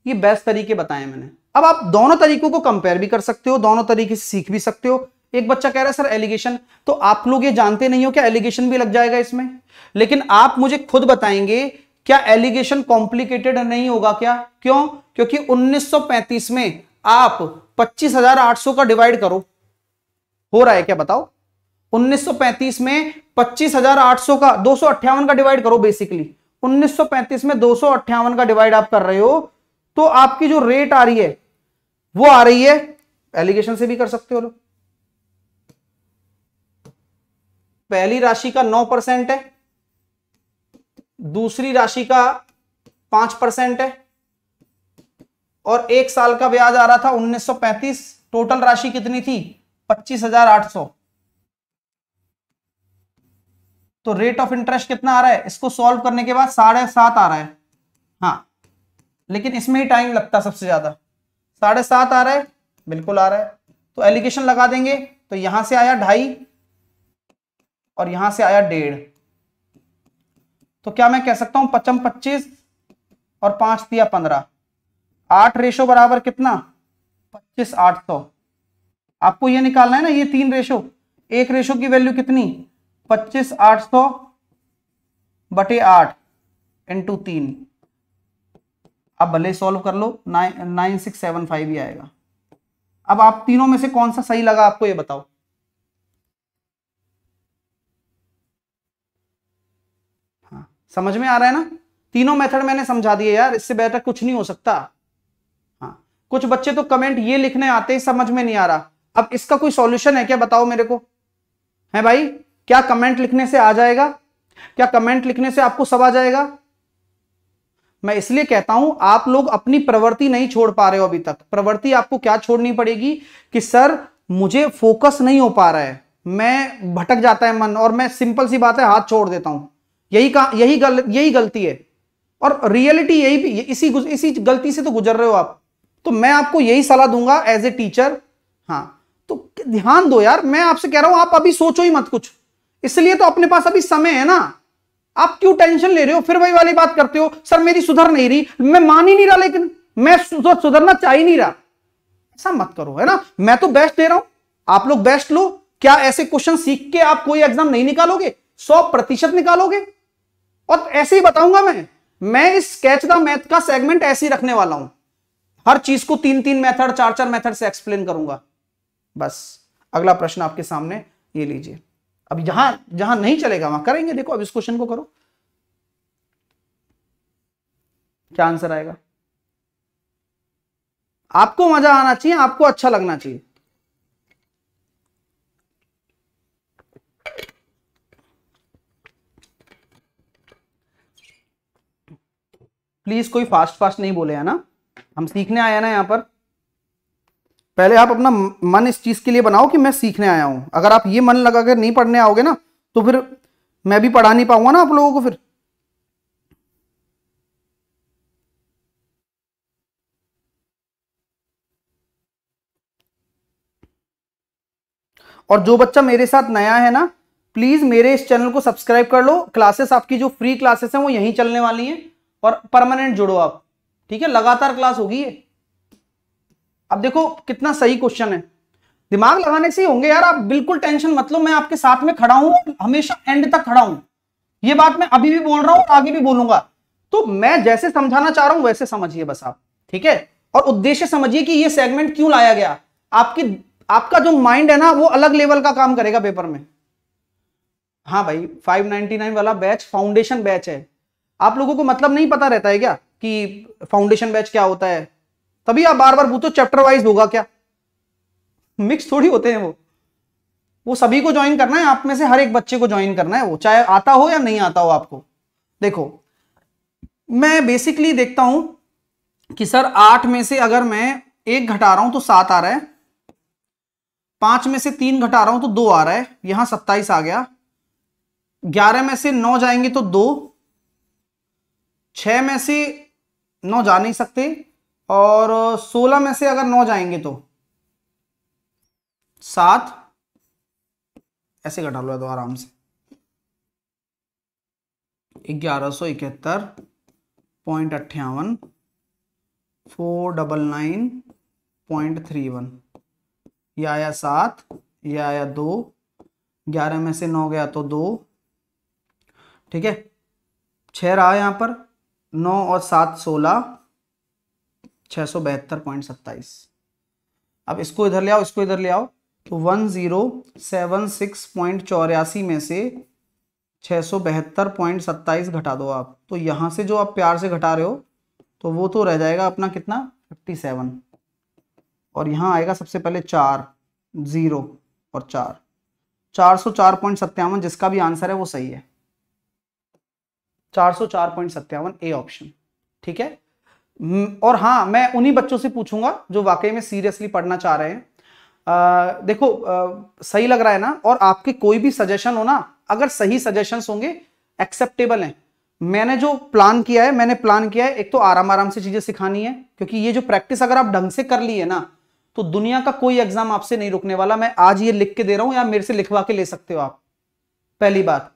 ये बेस्ट तरीके बताए मैंने अब आप दोनों तरीकों को कंपेयर भी कर सकते हो दोनों तरीके से सीख भी सकते हो एक बच्चा कह रहा है सर एलिगेशन तो आप लोग ये जानते नहीं हो क्या एलिगेशन भी लग जाएगा इसमें लेकिन आप मुझे खुद बताएंगे क्या एलिगेशन कॉम्प्लिकेटेड नहीं होगा क्या क्यों क्योंकि 1935 में आप 25,800 का डिवाइड करो हो रहा है क्या बताओ 1935 में 25,800 का दो का डिवाइड करो बेसिकली 1935 में दो का डिवाइड आप कर रहे हो तो आपकी जो रेट आ रही है वो आ रही है एलिगेशन से भी कर सकते हो लोग पहली राशि का नौ परसेंट है दूसरी राशि का पांच परसेंट है और एक साल का ब्याज आ रहा था 1935 टोटल राशि कितनी थी पच्चीस हजार आठ सौ तो रेट ऑफ इंटरेस्ट कितना आ रहा है इसको सॉल्व करने के बाद साढ़े सात आ रहा है हाँ लेकिन इसमें ही टाइम लगता सबसे ज्यादा साढ़े सात आ रहा है बिल्कुल आ रहा है तो एलिगेशन लगा देंगे तो यहां से आया ढाई और यहां से आया डेढ़ तो क्या मैं कह सकता हूं पचम पच्चीस और पांच दिया पंद्रह आठ रेशो बराबर कितना पच्चीस आठ सौ आपको ये निकालना है ना ये तीन रेशो एक रेशो की वैल्यू कितनी पच्चीस आठ सौ बटे आठ इंटू तीन आप भले सॉल्व कर लो nine nine six seven five ही आएगा अब आप तीनों में से कौन सा सही लगा आपको ये बताओ हाँ समझ में आ रहा है ना तीनों मेथड मैंने समझा दिए यार इससे बेहतर कुछ नहीं हो सकता हाँ कुछ बच्चे तो कमेंट ये लिखने आते ही समझ में नहीं आ रहा अब इसका कोई सॉल्यूशन है क्या बताओ मेरे को है भाई क्या कमेंट लिखने से आ जाएगा क्या कमेंट लिखने से आपको सब आ जाएगा मैं इसलिए कहता हूं आप लोग अपनी प्रवृत्ति नहीं छोड़ पा रहे हो अभी तक प्रवृत्ति आपको क्या छोड़नी पड़ेगी कि सर मुझे फोकस नहीं हो पा रहा है मैं भटक जाता है मन और मैं सिंपल सी बात है हाथ छोड़ देता हूं यही का यही गल यही गलती है और रियलिटी यही भी इसी इसी गलती से तो गुजर रहे हो आप तो मैं आपको यही सलाह दूंगा एज ए टीचर हाँ तो ध्यान दो यार मैं आपसे कह रहा हूं आप अभी सोचो ही मत कुछ इसलिए तो अपने पास अभी समय है ना आप क्यों टेंशन ले रहे हो फिर वही वाली बात करते हो सर मेरी सुधर नहीं रही मैं मान ही नहीं रहा लेकिन मैं तो सुधरना चाह ही नहीं रहा ऐसा मत करो है ना मैं तो बेस्ट दे रहा हूं आप लोग बेस्ट लो क्या ऐसे क्वेश्चन सीख के आप कोई एग्जाम नहीं निकालोगे सौ प्रतिशत निकालोगे और ऐसे ही बताऊंगा मैं मैं इस स्केच द मैथ का सेगमेंट ऐसे ही रखने वाला हूं हर चीज को तीन तीन मेथड चार चार मेथड से एक्सप्लेन करूंगा बस अगला प्रश्न आपके सामने ये लीजिए अब जहां जहां नहीं चलेगा वहां करेंगे देखो अब इस क्वेश्चन को करो क्या आंसर आएगा आपको मजा आना चाहिए आपको अच्छा लगना चाहिए प्लीज कोई फास्ट फास्ट नहीं बोले है ना हम सीखने आए ना यहां पर पहले आप अपना मन इस चीज़ के लिए बनाओ कि मैं सीखने आया हूं अगर आप ये मन लगा कर नहीं पढ़ने आओगे ना तो फिर मैं भी पढ़ा नहीं पाऊंगा ना आप लोगों को फिर और जो बच्चा मेरे साथ नया है ना प्लीज मेरे इस चैनल को सब्सक्राइब कर लो क्लासेस आपकी जो फ्री क्लासेस हैं वो यहीं चलने वाली हैं और परमानेंट जुड़ो आप ठीक है लगातार क्लास होगी ये अब देखो कितना सही क्वेश्चन है दिमाग लगाने से होंगे यार आप बिल्कुल टेंशन मतलब मैं आपके साथ में खड़ा हूं हमेशा एंड तक खड़ा हूं ये बात मैं अभी भी बोल रहा हूं आगे भी बोलूंगा तो मैं जैसे समझाना चाह रहा हूं वैसे समझिए बस आप ठीक है और उद्देश्य समझिए कि यह सेगमेंट क्यों लाया गया आपकी आपका जो माइंड है ना वो अलग लेवल का काम करेगा पेपर में हाँ भाई 599 वाला बैच फाउंडेशन बैच है आप लोगों को मतलब नहीं पता रहता है क्या कि फाउंडेशन बैच क्या होता है तभी आप बार बार पूछो चैप्टर वाइज होगा क्या मिक्स थोड़ी होते हैं वो वो सभी को ज्वाइन करना है आप में से हर एक बच्चे को ज्वाइन करना है वो चाहे आता हो या नहीं आता हो आपको देखो मैं बेसिकली देखता हूं कि सर आठ में से अगर मैं एक घटा रहा हूं तो सात आ रहा है पांच में से तीन घटा रहा हूं तो दो आ रहा है यहां सत्ताईस आ गया ग्यारह में से नौ जाएंगे तो दो छह में से नौ जा नहीं सकते और सोलह में से अगर नौ जाएंगे तो सात ऐसे घटा लो तो आराम से ग्यारह सौ इकहत्तर पॉइंट अट्ठावन four double nine point three one या आया सात या आया दो ग्यारह में से नौ गया तो दो ठीक है छह रहा यहाँ पर नौ और सात सोलह छः सौ बहत्तर पॉइंट सत्ताईस अब इसको इधर ले आओ इसको इधर ले आओ तो one zero seven six point चौरासी में से छः सौ बहत्तर पॉइंट सत्ताईस घटा दो आप तो यहां से जो आप प्यार से घटा रहे हो तो वो तो रह जाएगा अपना कितना फिफ्टी सेवन और यहां आएगा सबसे पहले चार ज़ीरो और चार चार सौ चार पॉइंट सत्तावन जिसका भी आंसर है वो सही है चार सौ चार पॉइंट सत्तावन ए ऑप्शन ठीक है हम्म, और हाँ मैं उन्हीं बच्चों से पूछूंगा जो वाकई में सीरियसली पढ़ना चाह रहे हैं आ, देखो आ, सही लग रहा है ना और आपके कोई भी सजेशन हो ना अगर सही सजेशन होंगे एक्सेप्टेबल हैं मैंने जो प्लान किया है मैंने प्लान किया है एक तो आराम आराम से चीजें सिखानी है क्योंकि ये जो प्रैक्टिस अगर आप ढंग से कर ली है ना तो दुनिया का कोई एग्जाम आपसे नहीं रुकने वाला मैं आज ये लिख के दे रहा हूं या मेरे से लिखवा के ले सकते हो आप पहली बात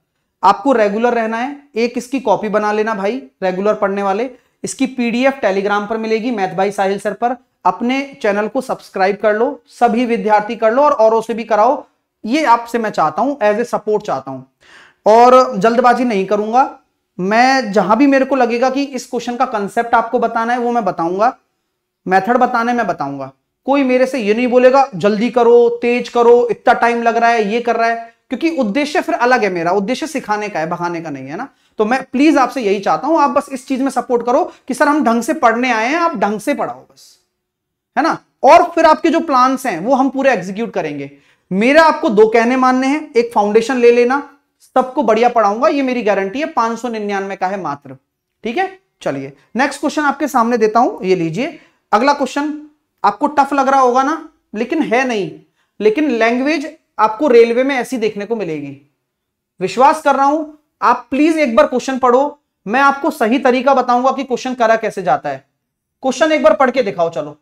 आपको रेगुलर रहना है एक इसकी कॉपी बना लेना भाई रेगुलर पढ़ने वाले इसकी पीडीएफ टेलीग्राम पर मिलेगी मैथ भाई साहिल सर पर अपने चैनल को सब्सक्राइब कर लो सभी विद्यार्थी कर लो और औरों से भी कराओ ये आपसे मैं चाहता हूं एज ए सपोर्ट चाहता हूं और जल्दबाजी नहीं करूंगा मैं जहां भी मेरे को लगेगा कि इस क्वेश्चन का कंसेप्ट आपको बताना है वो मैं बताऊंगा मेथड बताने मैं बताऊंगा कोई मेरे से ये नहीं बोलेगा जल्दी करो तेज करो इतना टाइम लग रहा है ये कर रहा है क्योंकि उद्देश्य फिर अलग है मेरा उद्देश्य सिखाने का है बहाने का नहीं है ना तो मैं प्लीज आपसे यही चाहता हूं आप बस इस चीज में सपोर्ट करो कि सर हम ढंग से पढ़ने आए हैं आप ढंग से पढ़ाओ बस है ना और फिर आपके जो प्लान हैं वो हम पूरे एग्जीक्यूट करेंगे मेरा आपको दो कहने मानने हैं एक फाउंडेशन ले लेना सबको बढ़िया पढ़ाऊंगा ये मेरी गारंटी है पांच सौ निन्यानवे का है मात्र ठीक है चलिए नेक्स्ट क्वेश्चन आपके सामने देता हूं ये लीजिए अगला क्वेश्चन आपको टफ लग रहा होगा ना लेकिन है नहीं लेकिन लैंग्वेज आपको रेलवे में ऐसी देखने को मिलेगी विश्वास कर रहा हूं आप प्लीज एक बार क्वेश्चन पढ़ो मैं आपको सही तरीका बताऊंगा कि क्वेश्चन करा कैसे जाता है क्वेश्चन एक बार पढ़ के दिखाओ चलो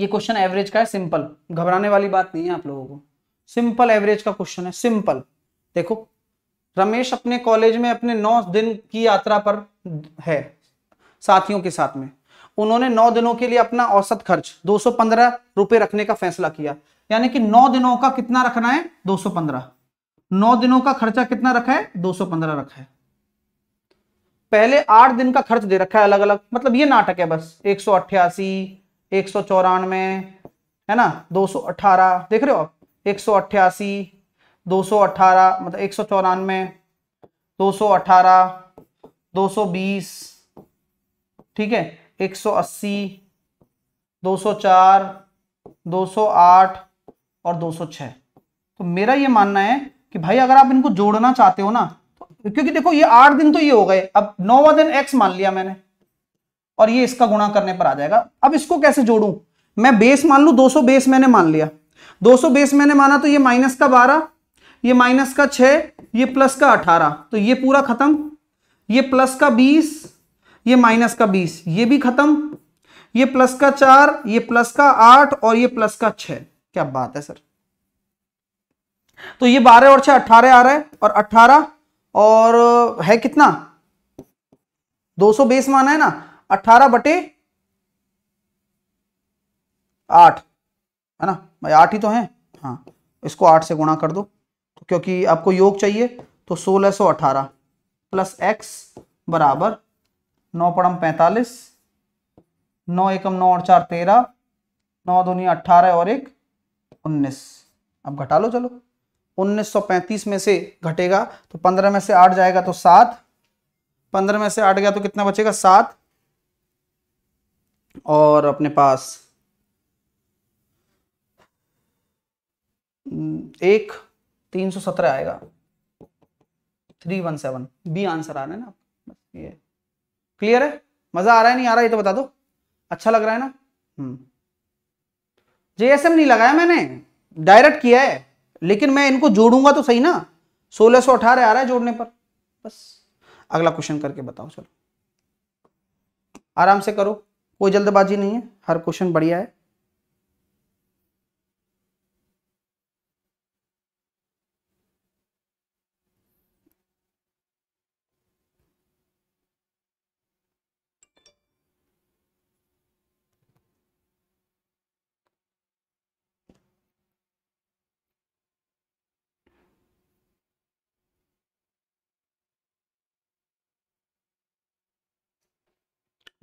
ये क्वेश्चन एवरेज का है सिंपल घबराने वाली बात नहीं है आप लोगों को सिंपल एवरेज का क्वेश्चन है सिंपल देखो रमेश अपने कॉलेज में अपने नौ दिन की यात्रा पर है साथियों के साथ में उन्होंने नौ दिनों के लिए अपना औसत खर्च दो रुपए रखने का फैसला किया यानी कि नौ दिनों का कितना रखना है 215 नौ दिनों का खर्चा कितना रखा है 215 रखा है पहले आठ दिन का खर्च दे रखा है अलग अलग मतलब ये नाटक है बस एक सौ अट्ठासी एक सौ चौरानवे है ना दो सौ अट्ठारह देख रहे हो आप एक सौ अट्ठासी दो सौ अट्ठारह मतलब एक सौ चौरानवे दो सौ अट्ठारह दो सौ बीस ठीक है एक सौ अस्सी दो सौ चार दो सौ आठ और दो सौ छः तो मेरा ये मानना है कि भाई अगर आप इनको जोड़ना चाहते हो ना तो क्योंकि देखो ये आठ दिन तो ये हो गए अब नौवा दिन एक्स मान लिया मैंने और ये इसका गुणा करने पर आ जाएगा अब इसको कैसे जोड़ू मैं बेस मान लू 200 बेस मैंने मान लिया 200 बेस मैंने माना तो ये माइनस का 12 ये माइनस का 6 ये प्लस का 18 तो ये पूरा खत्म ये प्लस का 20 ये माइनस का 20 ये भी खत्म ये प्लस का 4 ये प्लस का 8 और ये प्लस का 6 क्या बात है सर तो ये 12 और 6 18 आ रहा है और 18 और है कितना 200 बेस माना है ना अट्ठारह बटे आठ है ना भाई आठ ही तो है हाँ इसको आठ से गुणा कर दो तो क्योंकि आपको योग चाहिए तो सोलह सौ अठारह प्लस एक्स बराबर नौ पड़म पैंतालीस नौ एकम नौ और चार तेरह नौ दुनिया अट्ठारह और एक उन्नीस अब घटा लो चलो उन्नीस सौ पैंतीस में से घटेगा तो पंद्रह में से आठ जाएगा तो सात पंद्रह में से आठ गया तो कितना बचेगा सात और अपने पास एक तीन सौ सत्रह आएगा three one seven B answer आ रहा है ना बस ये क्लियर है मजा आ रहा है नहीं आ रहा है ये तो बता दो अच्छा लग रहा है ना हम्म जेएसएम नहीं लगाया मैंने डायरेक्ट किया है लेकिन मैं इनको जोड़ूंगा तो सही ना सोलह सौ अठारह आ रहा है जोड़ने पर बस अगला क्वेश्चन करके बताओ चलो आराम से करो कोई जल्दबाजी नहीं है हर क्वेश्चन बढ़िया है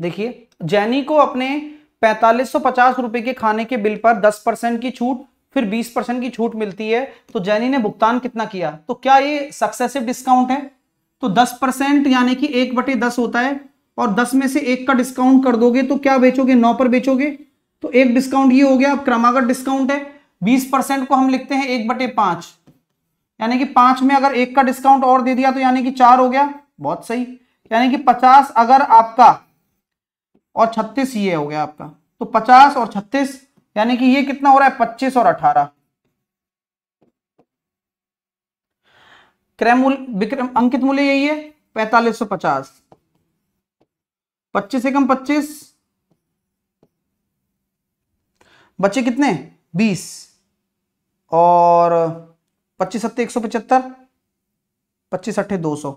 देखिए जैनी को अपने पैंतालीस रुपए के खाने के बिल पर 10 परसेंट की छूट फिर 20 परसेंट की छूट मिलती है तो जैनी ने भुगतान कितना किया तो क्या ये सक्सेसिव डिस्काउंट है तो 10 परसेंट यानी कि एक बटे दस होता है और 10 में से एक का डिस्काउंट कर दोगे तो क्या बेचोगे नौ पर बेचोगे तो एक डिस्काउंट ये हो गया अब क्रमागत डिस्काउंट है बीस परसेंट को हम लिखते हैं एक बटे पांच यानी कि पांच में अगर एक का डिस्काउंट और दे दिया तो यानी कि चार हो गया बहुत सही यानी कि पचास अगर आपका और छत्तीस ये हो गया आपका तो पचास और छत्तीस यानी कि ये कितना हो रहा है पच्चीस और अठारह क्रय मूल्य विक्रम अंकित मूल्य यही है पैंतालीस सौ पचास पच्चीस एकम पच्चीस बच्चे कितने बीस और पच्चीस सत्ते एक सौ पचहत्तर पच्चीस अट्ठे दो सौ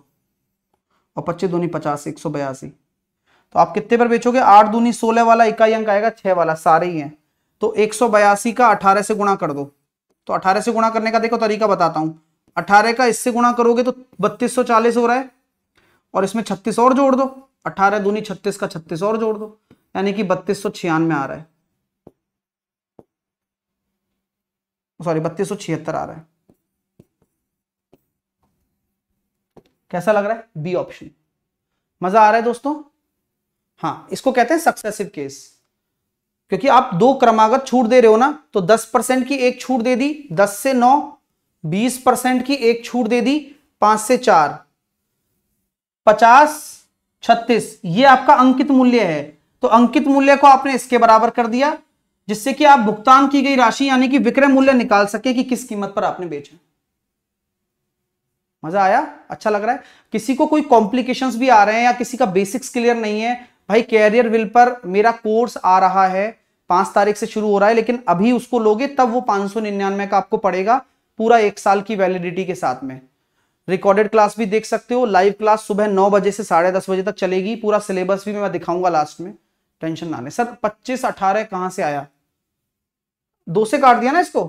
और पच्चीस दूनी पचास एक सौ बयासी तो आप कितने पर बेचोगे आठ दूनी सोलह वाला इकाई अंक आएगा छह वाला सारे ही हैं तो एक का अठारह से गुणा कर दो तो अठारह से गुणा करने का देखो तरीका बताता हूं अठारह का इससे गुणा करोगे तो बत्तीस हो रहा है और इसमें छत्तीस और जोड़ दो अठारह दूनी छत्तीस का छत्तीस और जोड़ दो यानी कि बत्तीस सौ छियानवे आ रहा है सॉरी बत्तीस सौ छिहत्तर आ रहा है कैसा लग रहा है बी ऑप्शन मजा आ रहा है दोस्तों हाँ इसको कहते हैं सक्सेसिव केस क्योंकि आप दो क्रमागत छूट दे रहे हो ना तो 10 परसेंट की एक छूट दे दी 10 से 9 20 परसेंट की एक छूट दे दी 5 से 4 50 36 ये आपका अंकित मूल्य है तो अंकित मूल्य को आपने इसके बराबर कर दिया जिससे कि आप भुगतान की गई राशि यानी कि विक्रय मूल्य निकाल सके कि किस कीमत पर आपने बेचा मजा आया अच्छा लग रहा है किसी को कोई कॉम्प्लिकेशंस भी आ रहे हैं या किसी का बेसिक्स क्लियर नहीं है भाई कैरियर विल पर मेरा कोर्स आ रहा है पांच तारीख से शुरू हो रहा है लेकिन अभी उसको लोगे तब वो पांच सौ निन्यानवे का आपको पड़ेगा पूरा एक साल की वैलिडिटी के साथ में रिकॉर्डेड क्लास भी देख सकते हो लाइव क्लास सुबह नौ बजे से साढ़े दस बजे तक चलेगी पूरा सिलेबस भी मैं दिखाऊंगा लास्ट में टेंशन ना ले सर पच्चीस अठारह कहां से आया दो से काट दिया ना इसको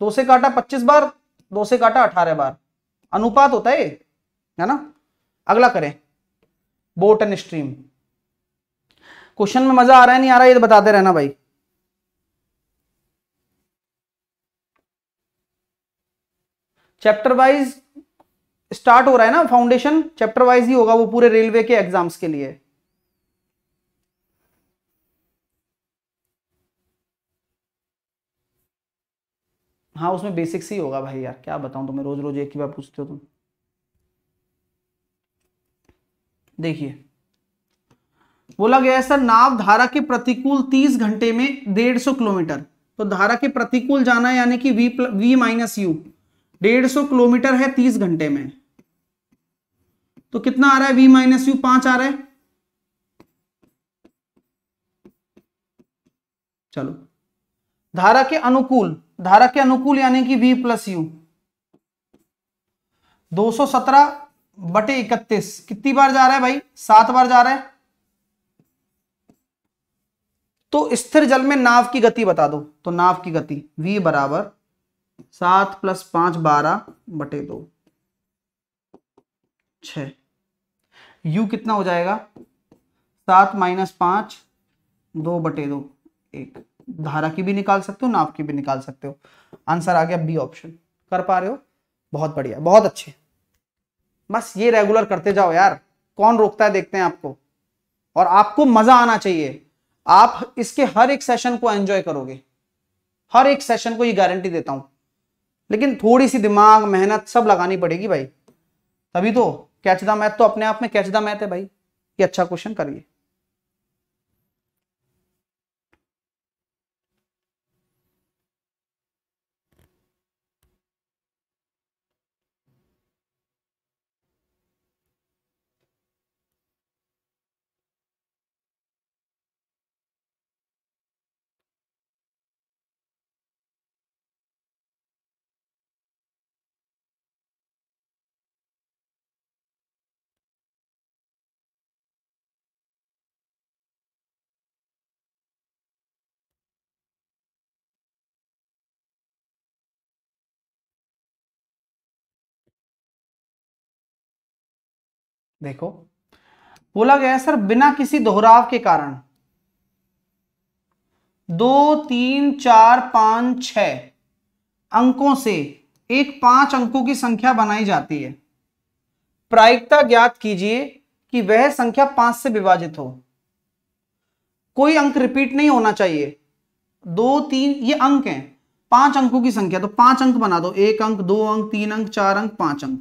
दो से काटा पच्चीस बार दो से काटा अठारह बार अनुपात होता है है ना अगला करें बोट एंड स्ट्रीम क्वेश्चन में मजा आ रहा है नहीं आ रहा है ये तो बताते रहना भाई चैप्टर वाइज स्टार्ट हो रहा है ना फाउंडेशन चैप्टर वाइज ही होगा वो पूरे रेलवे के एग्जाम्स के लिए हाँ उसमें बेसिक्स ही होगा भाई यार क्या बताऊं तुम्हें रोज रोज एक ही बार पूछते हो तुम देखिए बोला गया है सर नाव धारा के प्रतिकूल तीस घंटे में डेढ़ सौ किलोमीटर तो धारा के प्रतिकूल जाना यानी कि वी वी माइनस यू डेढ़ सौ किलोमीटर है तीस घंटे में तो कितना आ रहा है वी माइनस यू पांच आ रहा है चलो धारा के अनुकूल धारा के अनुकूल यानी कि वी प्लस यू 217 बटे इकतीस कितनी बार जा रहा है भाई सात बार जा रहा है तो स्थिर जल में नाव की गति बता दो तो नाव की गति v बराबर सात प्लस पांच बारह बटे दो छ कितना हो जाएगा सात माइनस पांच दो बटे दो एक धारा की भी निकाल सकते हो नाव की भी निकाल सकते हो आंसर आ गया बी ऑप्शन कर पा रहे हो बहुत बढ़िया बहुत अच्छे बस ये रेगुलर करते जाओ यार कौन रोकता है देखते हैं आपको और आपको मजा आना चाहिए आप इसके हर एक सेशन को एंजॉय करोगे हर एक सेशन को ये गारंटी देता हूं लेकिन थोड़ी सी दिमाग मेहनत सब लगानी पड़ेगी भाई तभी तो कैच द मैथ तो अपने आप में कैच द मैथ है भाई ये अच्छा क्वेश्चन करिए देखो बोला गया सर बिना किसी दोहराव के कारण दो तीन चार पांच छ अंकों से एक पांच अंकों की संख्या बनाई जाती है प्रायिकता ज्ञात कीजिए कि वह संख्या पांच से विभाजित हो कोई अंक रिपीट नहीं होना चाहिए दो तीन ये अंक हैं पांच अंकों की संख्या तो पांच अंक बना दो एक अंक दो अंक तीन अंक चार अंक पांच अंक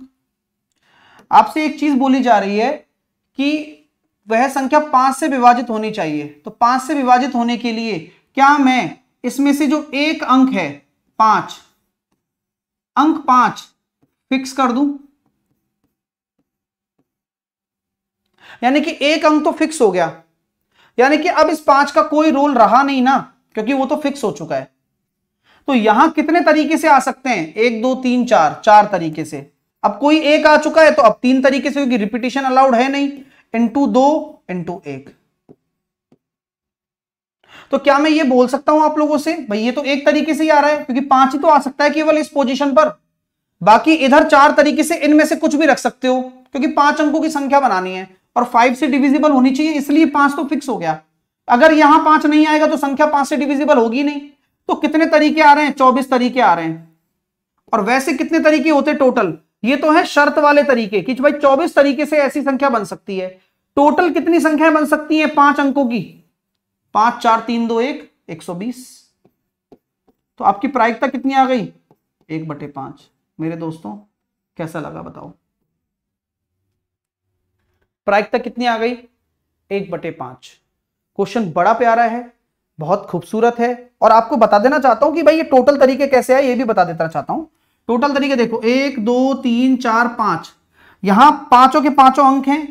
आपसे एक चीज बोली जा रही है कि वह संख्या पांच से विभाजित होनी चाहिए तो पांच से विभाजित होने के लिए क्या मैं इसमें से जो एक अंक है पांच अंक पांच फिक्स कर दूं यानी कि एक अंक तो फिक्स हो गया यानी कि अब इस पांच का कोई रोल रहा नहीं ना क्योंकि वो तो फिक्स हो चुका है तो यहां कितने तरीके से आ सकते हैं एक दो तीन चार चार तरीके से अब कोई एक आ चुका है तो अब तीन तरीके से क्योंकि रिपीटेशन अलाउड है नहीं इंटू दो इंटू एक तो क्या मैं ये बोल सकता हूं आप लोगों से भाई ये तो एक तरीके से ही आ रहा है क्योंकि पांच ही तो आ सकता है केवल इस पोजीशन पर बाकी इधर चार तरीके से इनमें से कुछ भी रख सकते हो क्योंकि पांच अंकों की संख्या बनानी है और फाइव से डिविजिबल होनी चाहिए इसलिए पांच तो फिक्स हो गया अगर यहां पांच नहीं आएगा तो संख्या पांच से डिविजिबल होगी नहीं तो कितने तरीके आ रहे हैं चौबीस तरीके आ रहे हैं और वैसे कितने तरीके होते टोटल ये तो है शर्त वाले तरीके कि भाई चौबीस तरीके से ऐसी संख्या बन सकती है टोटल कितनी संख्याएं बन सकती है पांच अंकों की पांच चार तीन दो एक एक सौ बीस तो आपकी प्रायिकता कितनी आ गई एक बटे पांच मेरे दोस्तों कैसा लगा बताओ प्रायिकता कितनी आ गई एक बटे पांच क्वेश्चन बड़ा प्यारा है बहुत खूबसूरत है और आपको बता देना चाहता हूं कि भाई ये टोटल तरीके कैसे है ये भी बता देना चाहता हूं टोटल तरीके देखो एक दो तीन चार पांच यहां पांचों के पांचों अंक हैं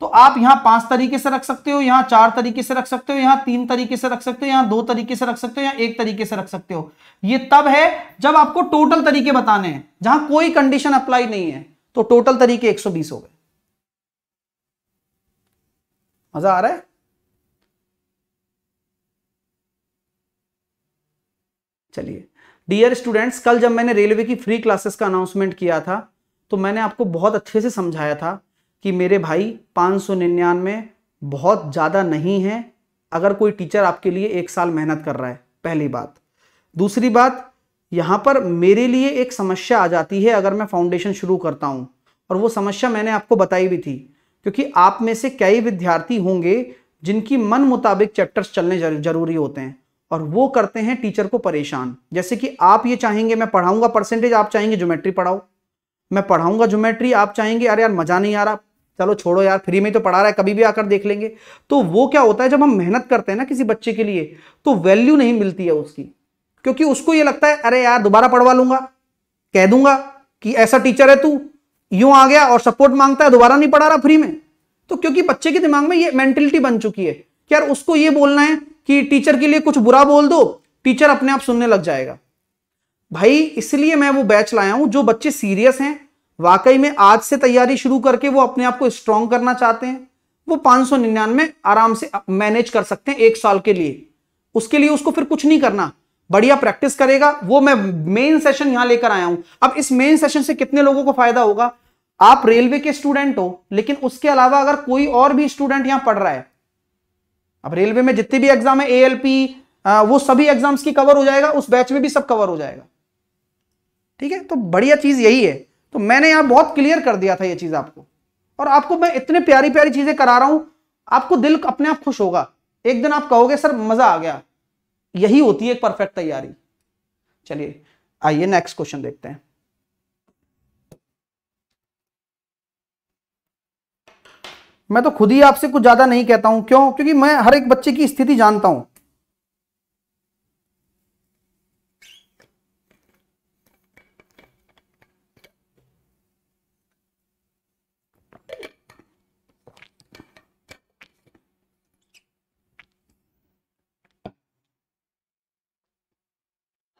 तो आप यहां पांच तरीके से रख सकते हो यहां चार तरीके से रख सकते हो यहां तीन तरीके से रख सकते हो यहां दो तरीके से रख सकते हो यहां एक तरीके से रख सकते हो ये तब है जब आपको टोटल तरीके बताने हैं जहां कोई कंडीशन अप्लाई नहीं है तो टोटल तरीके 120 हो गए मजा आ रहा है चलिए डियर स्टूडेंट्स कल जब मैंने रेलवे की फ्री क्लासेस का अनाउंसमेंट किया था तो मैंने आपको बहुत अच्छे से समझाया था कि मेरे भाई पाँच सौ निन्यानवे बहुत ज़्यादा नहीं है अगर कोई टीचर आपके लिए एक साल मेहनत कर रहा है पहली बात दूसरी बात यहाँ पर मेरे लिए एक समस्या आ जाती है अगर मैं फाउंडेशन शुरू करता हूँ और वो समस्या मैंने आपको बताई भी थी क्योंकि आप में से कई विद्यार्थी होंगे जिनकी मन मुताबिक चैप्टर्स चलने जरूरी होते हैं और वो करते हैं टीचर को परेशान जैसे कि आप ये चाहेंगे मैं पढ़ाऊंगा परसेंटेज आप चाहेंगे ज्योमेट्री पढ़ाओ मैं पढ़ाऊंगा ज्योमेट्री आप चाहेंगे अरे यार मजा नहीं आ रहा चलो छोड़ो यार फ्री में तो पढ़ा रहा है कभी भी आकर देख लेंगे तो वो क्या होता है जब हम मेहनत करते हैं ना किसी बच्चे के लिए तो वैल्यू नहीं मिलती है उसकी क्योंकि उसको ये लगता है अरे यार दोबारा पढ़वा लूंगा कह दूंगा कि ऐसा टीचर है तू यूं आ गया और सपोर्ट मांगता है दोबारा नहीं पढ़ा रहा फ्री में तो क्योंकि बच्चे के दिमाग में ये मेंटेलिटी बन चुकी है कि यार उसको ये बोलना है कि टीचर के लिए कुछ बुरा बोल दो टीचर अपने आप सुनने लग जाएगा भाई इसलिए मैं वो बैच लाया हूं जो बच्चे सीरियस हैं वाकई में आज से तैयारी शुरू करके वो अपने आप को स्ट्रांग करना चाहते हैं वो पांच सौ निन्यानवे आराम से मैनेज कर सकते हैं एक साल के लिए उसके लिए उसको फिर कुछ नहीं करना बढ़िया प्रैक्टिस करेगा वो मैं मेन सेशन यहां लेकर आया हूं अब इस मेन सेशन से कितने लोगों को फायदा होगा आप रेलवे के स्टूडेंट हो लेकिन उसके अलावा अगर कोई और भी स्टूडेंट यहां पढ़ रहा है अब रेलवे में जितने भी एग्जाम है एएलपी वो सभी एग्जाम्स की कवर हो जाएगा उस बैच में भी सब कवर हो जाएगा ठीक है तो बढ़िया चीज यही है तो मैंने यहां बहुत क्लियर कर दिया था ये चीज आपको और आपको मैं इतने प्यारी प्यारी चीजें करा रहा हूं आपको दिल अपने आप खुश होगा एक दिन आप कहोगे सर मजा आ गया यही होती है एक परफेक्ट तैयारी चलिए आइए नेक्स्ट क्वेश्चन देखते हैं मैं तो खुद ही आपसे कुछ ज्यादा नहीं कहता हूं क्यों क्योंकि मैं हर एक बच्चे की स्थिति जानता हूं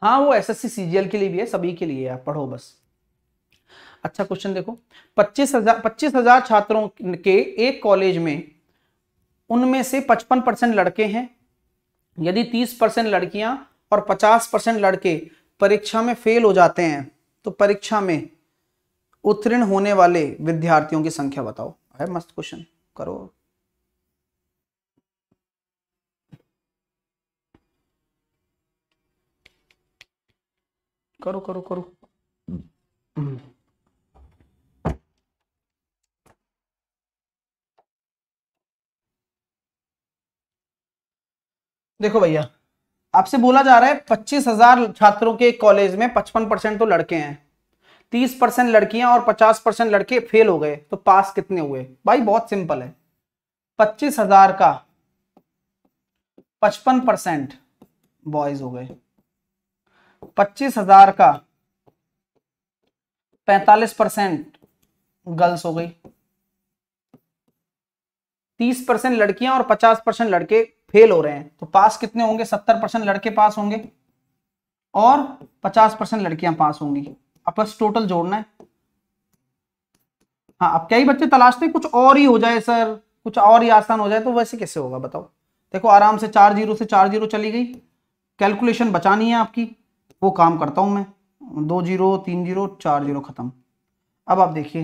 हाँ वो एसएससी सीजीएल के लिए भी है सभी के लिए आप पढ़ो बस अच्छा क्वेश्चन देखो पच्चीस हजार पच्चीस हजार छात्रों के एक कॉलेज में उनमें से पचपन परसेंट लड़के हैं यदि तीस परसेंट लड़कियां और पचास परसेंट लड़के परीक्षा में फेल हो जाते हैं तो परीक्षा में उत्तीर्ण होने वाले विद्यार्थियों की संख्या बताओ है मस्त क्वेश्चन करो करो करो करो हम्म। देखो भैया आपसे बोला जा रहा है पच्चीस हजार छात्रों के कॉलेज में पचपन परसेंट तो लड़के हैं तीस परसेंट लड़कियां और पचास परसेंट लड़के फेल हो गए तो पास कितने हुए भाई बहुत सिंपल है पच्चीस हजार का पचपन परसेंट बॉयज हो गए पच्चीस हजार का पैतालीस परसेंट गर्ल्स हो गई तीस परसेंट लड़कियां और पचास परसेंट लड़के फेल हो रहे हैं तो पास कितने होंगे सत्तर परसेंट लड़के पास होंगे और पचास परसेंट लड़कियां पास होंगी अब बस टोटल जोड़ना है हाँ अब कई बच्चे तलाशते कुछ और ही हो जाए सर कुछ और ही आसान हो जाए तो वैसे कैसे होगा बताओ देखो आराम से चार जीरो से चार जीरो चली गई कैलकुलेशन बचानी है आपकी वो काम करता हूं मैं दो जीरो तीन जीरो चार जीरो खत्म अब आप देखिए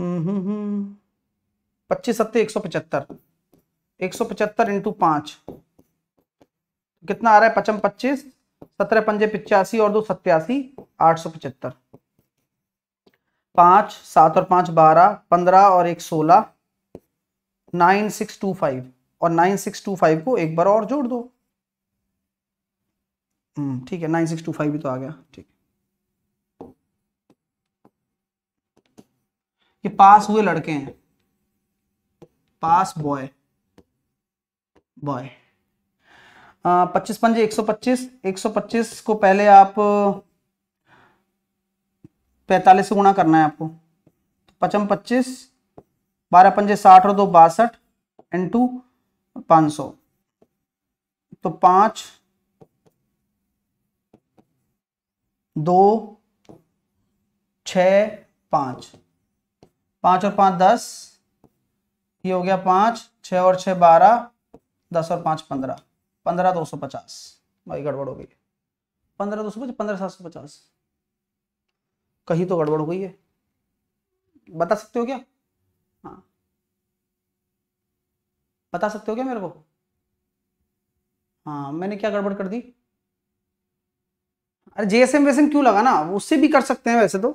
हम्म, हम्म, हम्म। पच्चीस सत्तर एक सौ पचहत्तर एक सौ पचहत्तर इंटू पांच तो कितना आ रहा है पचम पच्चीस सत्रह पंजे पिचासी और दो सत्यासी आठ सौ पचहत्तर पांच सात और पांच बारह पंद्रह और एक सोलह नाइन सिक्स टू फाइव और नाइन सिक्स टू फाइव को एक बार और जोड़ दो हम्म, ठीक है नाइन सिक्स टू फाइव भी तो आ गया ठीक ये पास हुए लड़के हैं पास बॉय बॉय uh, पच्चीस पंजे एक सौ पच्चीस एक सौ पच्चीस को पहले आप uh, पैंतालीस से गुणा करना है आपको पचम पच्चीस बारह पंजे साठ और दो बासठ इंटू पाँच सौ तो पाँच दो छ पाँच पाँच और पाँच दस ये हो गया पाँच छ और छ बारह दस और पाँच पंद्रह पंद्रह दो सौ पचास भाई गड़बड़ हो गई पंद्रह दो सौ पचास पंद्रह सात सौ पचास कहीं तो गड़बड़ हो गई है बता सकते हो क्या हाँ बता सकते हो क्या मेरे को हाँ मैंने क्या गड़बड़ कर दी अरे जीएसएम वेसएम क्यों लगा ना उससे भी कर सकते हैं वैसे तो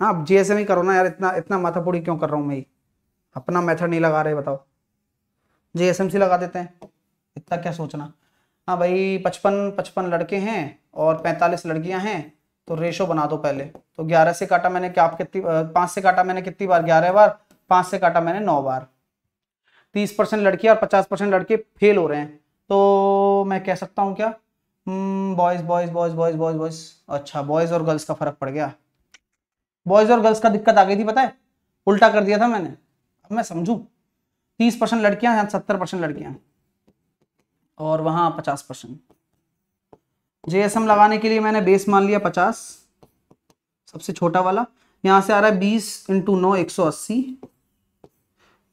हाँ अब जेएसएम ही करो ना यार इतना इतना माथापोड़ी क्यों कर रहा हूँ मैं अपना मेथड नहीं लगा रहे बताओ जेएसएमसी लगा देते हैं इतना क्या सोचना हाँ भाई पचपन पचपन लड़के हैं और पैंतालीस लड़कियां हैं तो रेशो बना दो पहले तो ग्यारह से काटा मैंने क्या आप कितनी पाँच से काटा मैंने कितनी बार ग्यारह बार पाँच से काटा मैंने नौ बार तीस परसेंट लड़कियाँ और पचास परसेंट लड़के फेल हो रहे हैं तो मैं कह सकता हूँ क्या boys boys boys boys boys boys अच्छा बॉयज और गर्ल्स का फर्क पड़ गया बॉयज और गर्ल्स का दिक्कत आ गई थी पता है उल्टा कर दिया था मैंने अब मैं समझू तीस परसेंट लड़कियां हैं सत्तर परसेंट लड़कियां और वहां पचास परसेंट जेएसएम लगाने के लिए मैंने बेस मान लिया पचास सबसे छोटा वाला यहां से आ रहा है बीस इंटू नौ एक सौ अस्सी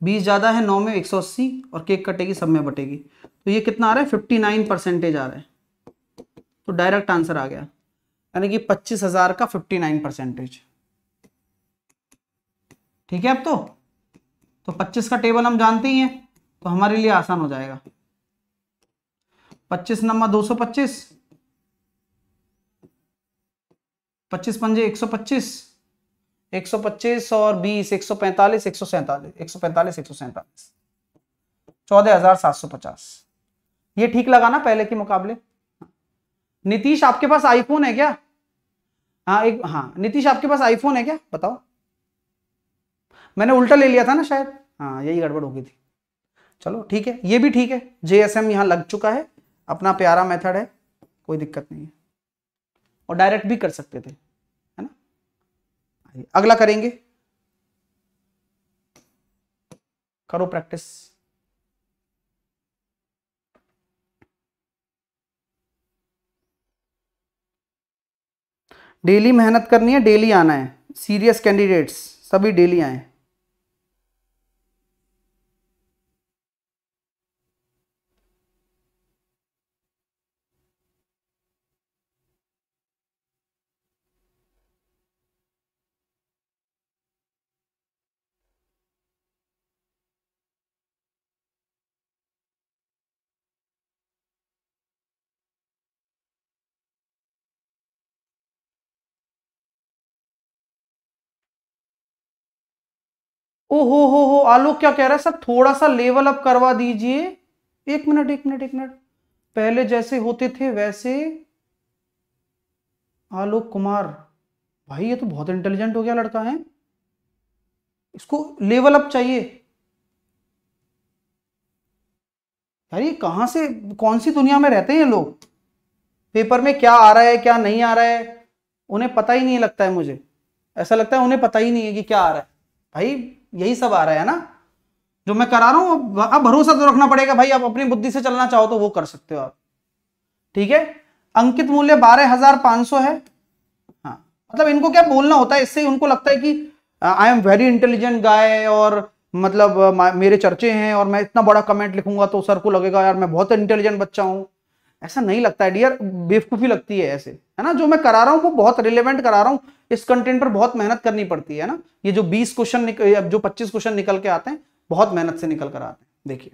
बीस ज़्यादा है नौ में एक सौ अस्सी और केक कटेगी सब में बटेगी तो ये कितना आ रहा है फिफ्टी नाइन परसेंटेज आ रहा है तो डायरेक्ट आंसर आ गया यानी कि पच्चीस हजार का फिफ्टी नाइन परसेंटेज ठीक है अब तो तो 25 का टेबल हम जानते ही हैं तो हमारे लिए आसान हो जाएगा 25 नंबर 225 25 पंजे 125 125 और 20 चौदह हजार सात सौ पचास ये ठीक लगा ना पहले के मुकाबले नीतीश आपके पास आईफोन है क्या हाँ एक हाँ नीतीश आपके पास आईफोन है क्या बताओ मैंने उल्टा ले लिया था ना शायद हाँ यही गड़बड़ हो गई थी चलो ठीक है ये भी ठीक है जे एस एम यहाँ लग चुका है अपना प्यारा मेथड है कोई दिक्कत नहीं है और डायरेक्ट भी कर सकते थे है ना अगला करेंगे करो प्रैक्टिस डेली मेहनत करनी है डेली आना है सीरियस कैंडिडेट्स सभी डेली आए हैं ओहो हो हो आलोक क्या कह रहा है सर थोड़ा सा लेवल अप करवा दीजिए एक मिनट एक मिनट एक मिनट पहले जैसे होते थे वैसे आलोक कुमार भाई ये तो बहुत इंटेलिजेंट हो गया लड़का है इसको लेवल अप चाहिए यार ये से कौन सी दुनिया में रहते हैं लोग पेपर में क्या आ रहा है क्या नहीं आ रहा है उन्हें पता ही नहीं लगता है मुझे ऐसा लगता है उन्हें पता ही नहीं है कि क्या आ रहा है भाई यही सब आ रहा है ना जो मैं करा रहा हूं अब भरोसा तो रखना पड़ेगा भाई आप अपनी बुद्धि से चलना चाहो तो वो कर सकते हो आप ठीक है अंकित मूल्य बारह हजार पांच सौ है हाँ मतलब इनको क्या बोलना होता है इससे उनको लगता है कि I am very intelligent guy और मतलब मेरे चर्चे हैं और मैं इतना बड़ा कमेंट लिखूंगा तो सर को लगेगा यार मैं बहुत इंटेलिजेंट बच्चा हूँ ऐसा नहीं लगता है डियर बेवकूफ़ी लगती है ऐसे है ना जो मैं करा रहा हूँ वो बहुत रिलेवेंट करा रहा हूँ इस कंटेंट पर बहुत मेहनत करनी पड़ती है ना ये जो बीस क्वेश्चन जो पच्चीस क्वेश्चन निकल के आते हैं बहुत मेहनत से निकल कर आते हैं देखिए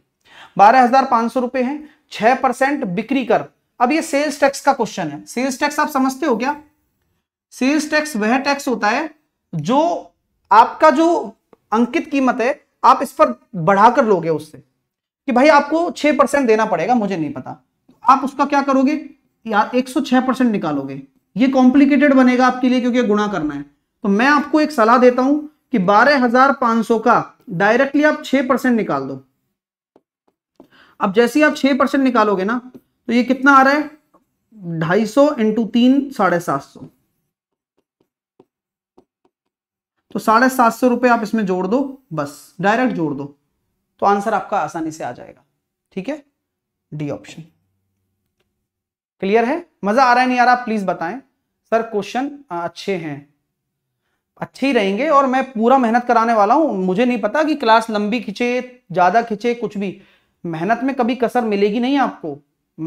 बारह हजार पांच सौ रुपए है छह परसेंट बिक्री कर अब ये सेल्स टैक्स का क्वेश्चन है सेल्स टैक्स आप समझते हो क्या सेल्स टैक्स वह टैक्स होता है जो आपका जो अंकित कीमत है आप इस पर बढ़ाकर लोगे उससे कि भाई आपको छह परसेंट देना पड़ेगा मुझे नहीं पता आप उसका क्या करोगे यार 106 परसेंट निकालोगे ये कॉम्प्लिकेटेड बनेगा आपके लिए क्योंकि गुणा करना है तो मैं आपको एक सलाह देता हूं कि 12,500 का डायरेक्टली आप 6 परसेंट निकाल दो अब जैसे ही आप 6 परसेंट निकालोगे ना तो ये कितना आ रहा है ढाई सौ इंटू तीन साढ़े सात सौ तो साढ़े सात सौ रुपये आप इसमें जोड़ दो बस डायरेक्ट जोड़ दो तो आंसर आपका आसानी से आ जाएगा ठीक है डी ऑप्शन क्लियर है मजा आ रहा है नहीं आ रहा प्लीज बताएं सर क्वेश्चन अच्छे हैं अच्छे ही रहेंगे और मैं पूरा मेहनत कराने वाला हूं मुझे नहीं पता कि क्लास लंबी खिंचे ज्यादा खिंचे कुछ भी मेहनत में कभी कसर मिलेगी नहीं आपको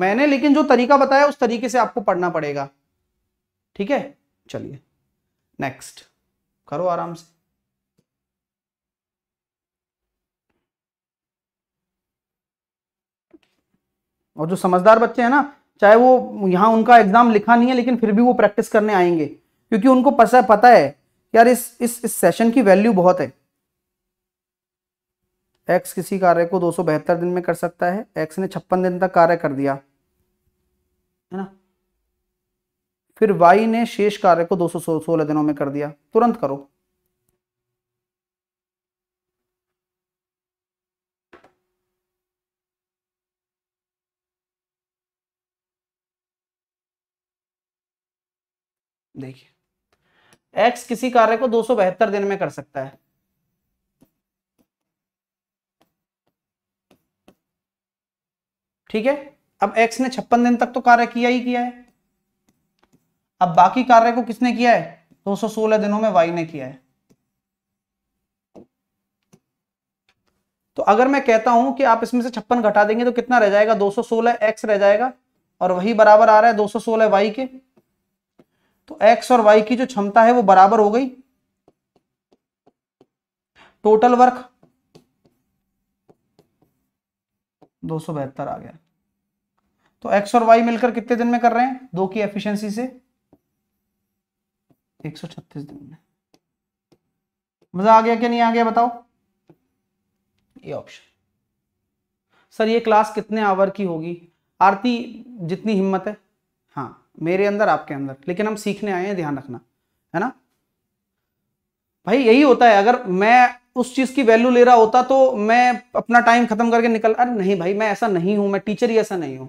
मैंने लेकिन जो तरीका बताया उस तरीके से आपको पढ़ना पड़ेगा ठीक है चलिए नेक्स्ट करो आराम से और जो समझदार बच्चे हैं ना चाहे वो यहाँ उनका एग्जाम लिखा नहीं है लेकिन फिर भी वो प्रैक्टिस करने आएंगे क्योंकि उनको पता पता है यार इस इस इस सेशन की वैल्यू बहुत है एक्स किसी कार्य को दो दिन में कर सकता है एक्स ने छप्पन दिन तक कार्य कर दिया है ना फिर वाई ने शेष कार्य को दो दिनों में कर दिया तुरंत करो देखिए एक्स किसी कार्य को दो दिन में कर सकता है ठीक है अब एक्स ने छप्पन दिन तक तो कार्य किया ही किया है अब बाकी कार्य को किसने किया है 216 दिनों में वाई ने किया है तो अगर मैं कहता हूं कि आप इसमें से छप्पन घटा देंगे तो कितना रह जाएगा 216 x रह जाएगा और वही बराबर आ रहा है 216 y के तो एक्स और वाई की जो क्षमता है वो बराबर हो गई टोटल वर्क दो सौ बहत्तर आ गया तो एक्स और वाई मिलकर कितने दिन में कर रहे हैं दो की एफिशिएंसी से 136 दिन में मजा आ गया कि नहीं आ गया बताओ ये ऑप्शन सर ये क्लास कितने आवर की होगी आरती जितनी हिम्मत है मेरे अंदर आपके अंदर लेकिन हम सीखने आए हैं ध्यान रखना है ना भाई यही होता है अगर मैं उस चीज की वैल्यू ले रहा होता तो मैं अपना टाइम खत्म करके निकल अरे नहीं भाई मैं ऐसा नहीं हूं मैं टीचर ही ऐसा नहीं हूं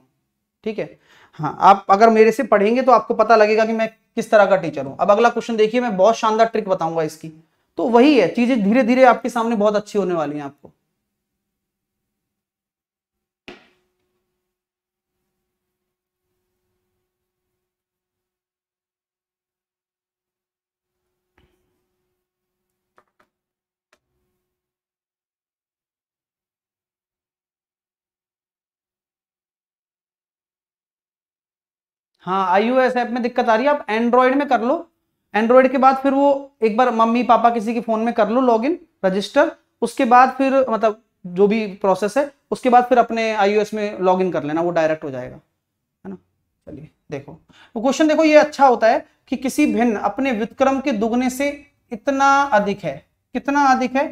ठीक है हाँ आप अगर मेरे से पढ़ेंगे तो आपको पता लगेगा कि मैं किस तरह का टीचर हूं अब अगला क्वेश्चन देखिए मैं बहुत शानदार ट्रिक बताऊंगा इसकी तो वही है चीजें धीरे धीरे आपके सामने बहुत अच्छी होने वाली है आपको हाँ आई ऐप में दिक्कत आ रही है आप एंड्रॉयड में कर लो एंड्रॉयड के बाद फिर वो एक बार मम्मी पापा किसी के फ़ोन में कर लो लॉग रजिस्टर उसके बाद फिर मतलब जो भी प्रोसेस है उसके बाद फिर अपने आईओएस में लॉग इन कर लेना वो डायरेक्ट हो जाएगा है ना चलिए देखो वो तो क्वेश्चन देखो ये अच्छा होता है कि किसी भिन्न अपने व्युतक्रम के दुगने से इतना अधिक है कितना अधिक है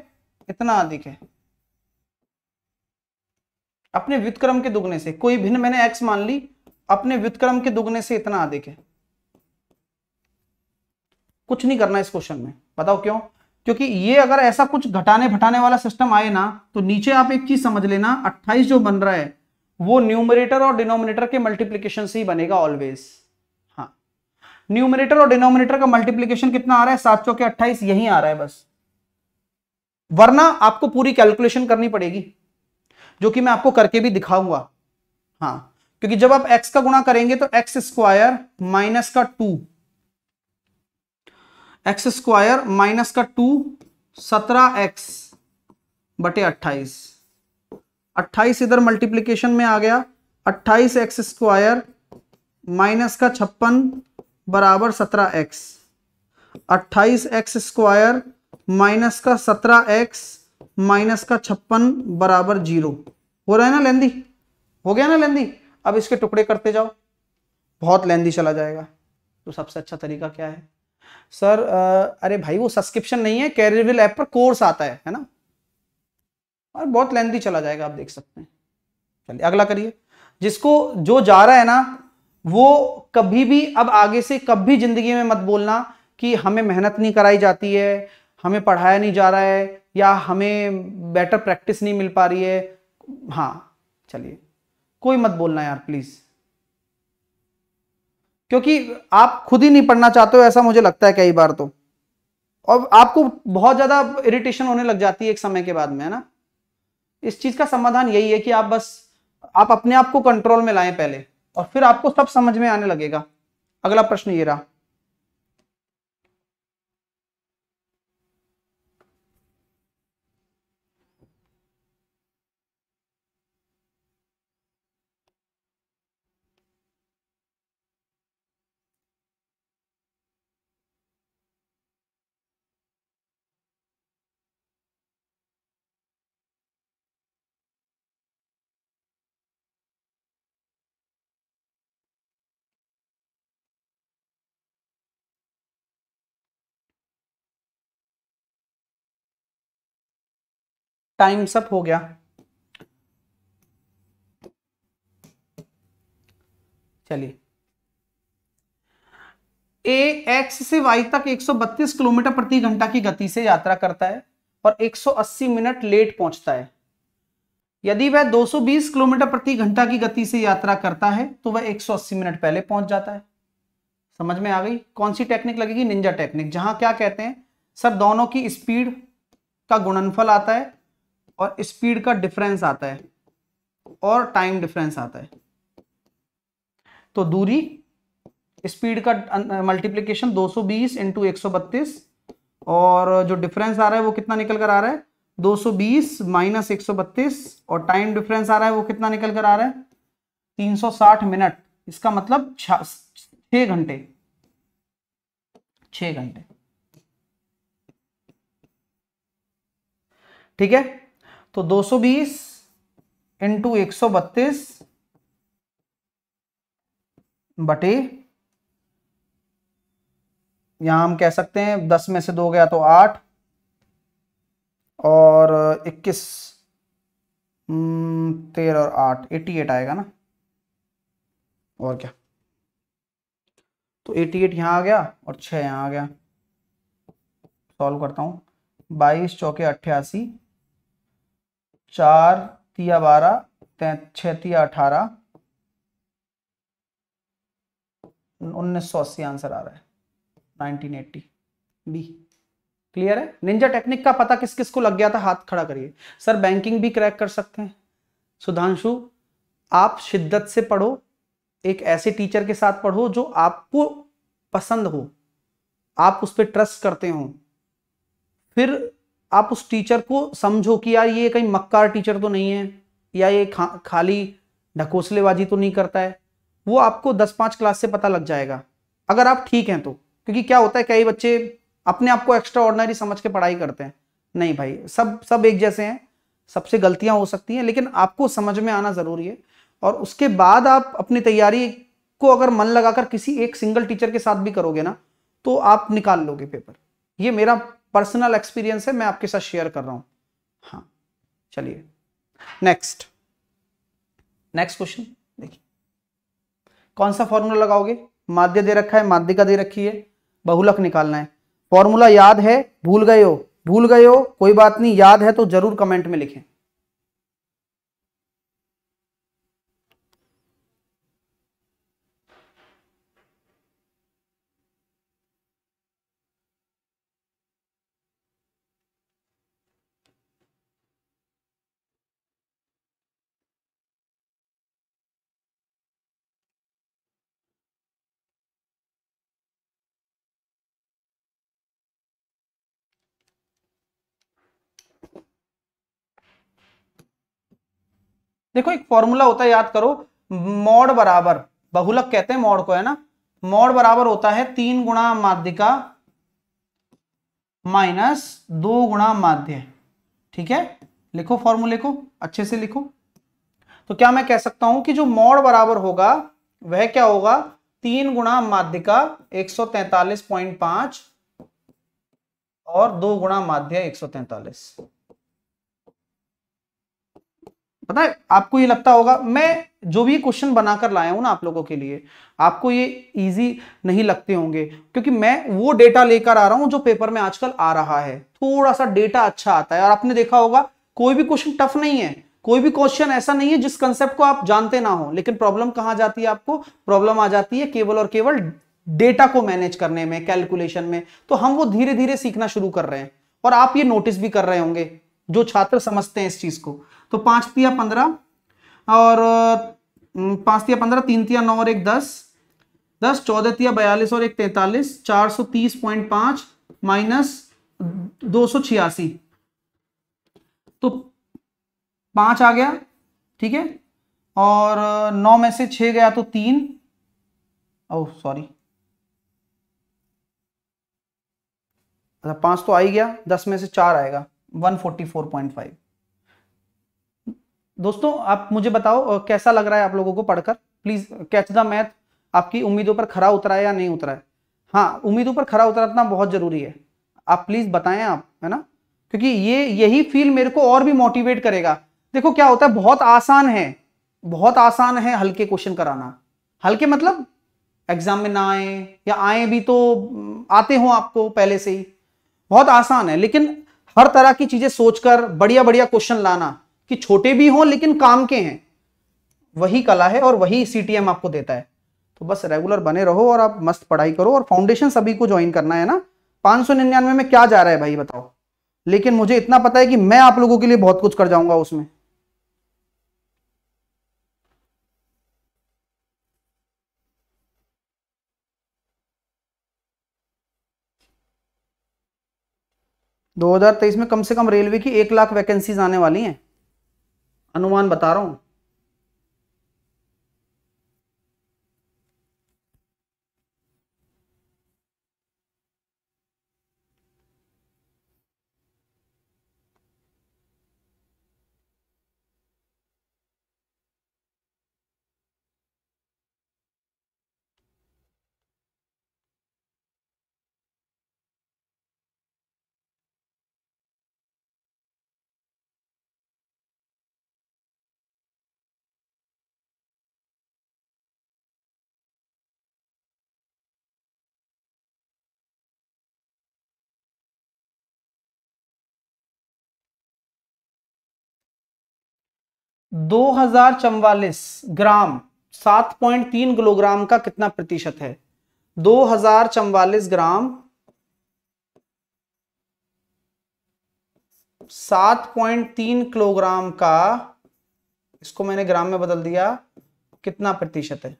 इतना अधिक है अपने व्युतक्रम के दुगने से कोई भिन्न मैंने एक्स मान ली अपने व्युतक्रम के दुगने से इतना अधिक है कुछ नहीं करना इस क्वेश्चन में बताओ क्यों क्योंकि ये अगर ऐसा कुछ घटाने फटाने वाला सिस्टम आए ना तो नीचे आप एक चीज समझ लेना 28 जो बन रहा है वो न्यूमरेटर और डिनोमिनेटर के मल्टीप्लीकेशन से ही बनेगा ऑलवेज हाँ न्यूमरेटर और डिनोमिनेटर का मल्टीप्लीकेशन कितना आ रहा है सात सौ के अट्ठाईस यही आ रहा है बस वरना आपको पूरी कैलकुलेशन करनी पड़ेगी जो कि मैं आपको करके भी दिखाऊंगा हाँ क्योंकि जब आप x का गुणा करेंगे तो एक्स स्क्वायर माइनस का टू एक्स स्क्वायर माइनस का टू सत्रह एक्स बटे अट्ठाईस अट्ठाईस इधर मल्टीप्लीकेशन में आ गया अट्ठाईस एक्स स्क्वायर माइनस का छप्पन बराबर सत्रह एक्स अट्ठाईस एक्स स्क्वायर माइनस का सत्रह एक्स माइनस का छप्पन बराबर जीरो हो रहा है ना लेंदी हो गया ना लेंदी अब इसके टुकड़े करते जाओ बहुत लेंदी चला जाएगा तो सबसे अच्छा तरीका क्या है सर आ, अरे भाई वो सब्सक्रिप्शन नहीं है कैरियरविल ऐप पर कोर्स आता है है ना और बहुत लेंदी चला जाएगा आप देख सकते हैं चलिए अगला करिए जिसको जो जा रहा है ना वो कभी भी अब आगे से कभी जिंदगी में मत बोलना कि हमें मेहनत नहीं कराई जाती है हमें पढ़ाया नहीं जा रहा है या हमें बेटर प्रैक्टिस नहीं मिल पा रही है हाँ चलिए कोई मत बोलना यार प्लीज क्योंकि आप खुद ही नहीं पढ़ना चाहते हो ऐसा मुझे लगता है कई बार तो और आपको बहुत ज्यादा इरिटेशन होने लग जाती है एक समय के बाद में है ना इस चीज का समाधान यही है कि आप बस आप अपने आप को कंट्रोल में लाएं पहले और फिर आपको सब समझ में आने लगेगा अगला प्रश्न ये रहा टाइम सब हो गया चलिए ए एक्स से वाई तक 132 किलोमीटर प्रति घंटा की गति से यात्रा करता है और 180 मिनट लेट पहुंचता है यदि वह 220 किलोमीटर प्रति घंटा की गति से यात्रा करता है तो वह 180 मिनट पहले पहुंच जाता है समझ में आ गई कौन सी टेक्निक लगेगी निंजा टेक्निक जहां क्या कहते हैं सर दोनों की स्पीड का गुणनफल आता है और स्पीड का डिफरेंस आता है और टाइम डिफरेंस आता है तो दूरी स्पीड का मल्टीप्लीकेशन अं, 220 सौ बीस इंटू और जो डिफरेंस आ रहा है वो कितना निकल कर आ रहा है 220 माइनस एक और टाइम डिफरेंस आ रहा है वो कितना निकल कर आ रहा है 360 मिनट इसका मतलब छ घंटे छ घंटे ठीक है तो 220 बीस इंटू एक बटे यहां हम कह सकते हैं दस में से दो गया तो आठ और इक्कीस हम्म, तेरह और आठ एटी एट आएगा ना और क्या तो एटी एट यहां आ गया और 6 यहां आ गया सॉल्व करता हूं बाईस चौके अट्ठासी चार तिया बारह छिया अठारह उन्नीस सौ अस्सी आंसर आ रहा है नाइनटीन एट्टी बी क्लियर है निंजा टेक्निक का पता किस किस को लग गया था हाथ खड़ा करिए सर बैंकिंग भी क्रैक कर सकते हैं सुधांशु आप शिद्दत से पढ़ो एक ऐसे टीचर के साथ पढ़ो जो आपको पसंद हो आप उस पर ट्रस्ट करते हो फिर आप उस टीचर को समझो कि यार ये कहीं मक्कार टीचर तो नहीं है या ये खा, खाली ढकोसलेबाजी तो नहीं करता है वो आपको दस पाँच क्लास से पता लग जाएगा अगर आप ठीक हैं तो क्योंकि क्या होता है कई बच्चे अपने आप को एक्स्ट्रा ऑर्डनरी समझ के पढ़ाई करते हैं नहीं भाई सब सब एक जैसे हैं सबसे गलतियां हो सकती हैं लेकिन आपको समझ में आना ज़रूरी है और उसके बाद आप अपनी तैयारी को अगर मन लगाकर किसी एक सिंगल टीचर के साथ भी करोगे ना तो आप निकाल लोगे पेपर ये मेरा पर्सनल एक्सपीरियंस है मैं आपके साथ शेयर कर रहा हूं हाँ चलिए नेक्स्ट नेक्स्ट क्वेश्चन देखिए कौन सा फॉर्मूला लगाओगे माध्य दे रखा है का दे रखी है बहुलक निकालना है फॉर्मूला याद है भूल गए हो भूल गए हो कोई बात नहीं याद है तो जरूर कमेंट में लिखें देखो एक फॉर्मूला होता है याद करो मोड बराबर बहुलक कहते हैं मोड को है ना मोड बराबर होता है तीन गुणा माध्यिका माइनस दो गुणा माध्य ठीक है लिखो फॉर्मूले को अच्छे से लिखो तो क्या मैं कह सकता हूं कि जो मोड बराबर होगा वह क्या होगा तीन गुणा माध्यिका पांच और दो गुणा माध्य एक सौ तैतालीस पता है आपको ये लगता होगा मैं जो भी क्वेश्चन बनाकर लाया हूं ना आप लोगों के लिए आपको ये इजी नहीं लगते होंगे क्योंकि मैं वो डेटा लेकर आ रहा हूं जो पेपर में आजकल आ रहा है थोड़ा सा डेटा अच्छा आता है और आपने देखा होगा कोई भी क्वेश्चन टफ नहीं है कोई भी क्वेश्चन ऐसा नहीं है जिस कंसेप्ट को आप जानते ना हो लेकिन प्रॉब्लम कहाँ जाती है आपको प्रॉब्लम आ जाती है केवल और केवल डेटा को मैनेज करने में कैलकुलेशन में तो हम वो धीरे धीरे सीखना शुरू कर रहे हैं और आप ये नोटिस भी कर रहे होंगे जो छात्र समझते हैं इस चीज को तो पांच तिया पंद्रह और पांच तिया पंद्रह तीन तिया नौ और एक दस दस चौदह तिया बयालीस और एक तैतालीस चार सौ तीस पॉइंट पांच माइनस दो सौ छियासी तो पांच आ गया ठीक है और नौ में से छह गया तो तीन ओह सॉरी अच्छा तो आ ही गया दस में से चार आएगा one forty four point five दोस्तों आप मुझे बताओ कैसा लग रहा है आप लोगों को पढ़कर प्लीज कैच द मैथ आपकी उम्मीदों पर खरा उतरा है या नहीं उतरा है हाँ उम्मीदों पर खरा उतरना बहुत जरूरी है आप प्लीज बताएं आप है ना क्योंकि ये यही फील मेरे को और भी मोटिवेट करेगा देखो क्या होता है बहुत आसान है बहुत आसान है हल्के क्वेश्चन कराना हल्के मतलब एग्जाम में ना आए या आए भी तो आते हो आपको पहले से ही बहुत आसान है लेकिन हर तरह की चीजें सोचकर बढ़िया बढ़िया क्वेश्चन लाना कि छोटे भी हों लेकिन काम के हैं वही कला है और वही सीटीएम आपको देता है तो बस रेगुलर बने रहो और आप मस्त पढ़ाई करो और फाउंडेशन सभी को ज्वाइन करना है ना पांच सौ निन्यानवे में क्या जा रहा है भाई बताओ लेकिन मुझे इतना पता है कि मैं आप लोगों के लिए बहुत कुछ कर जाऊंगा उसमें दो हजार तेईस में कम से कम रेलवे की एक लाख वैकेंसीज आने वाली हैं अनुमान बता रहा हूँ दो हजार ग्राम सात पॉइंट तीन किलोग्राम का कितना प्रतिशत है दो हजार ग्राम सात पॉइंट तीन किलोग्राम का इसको मैंने ग्राम में बदल दिया कितना प्रतिशत है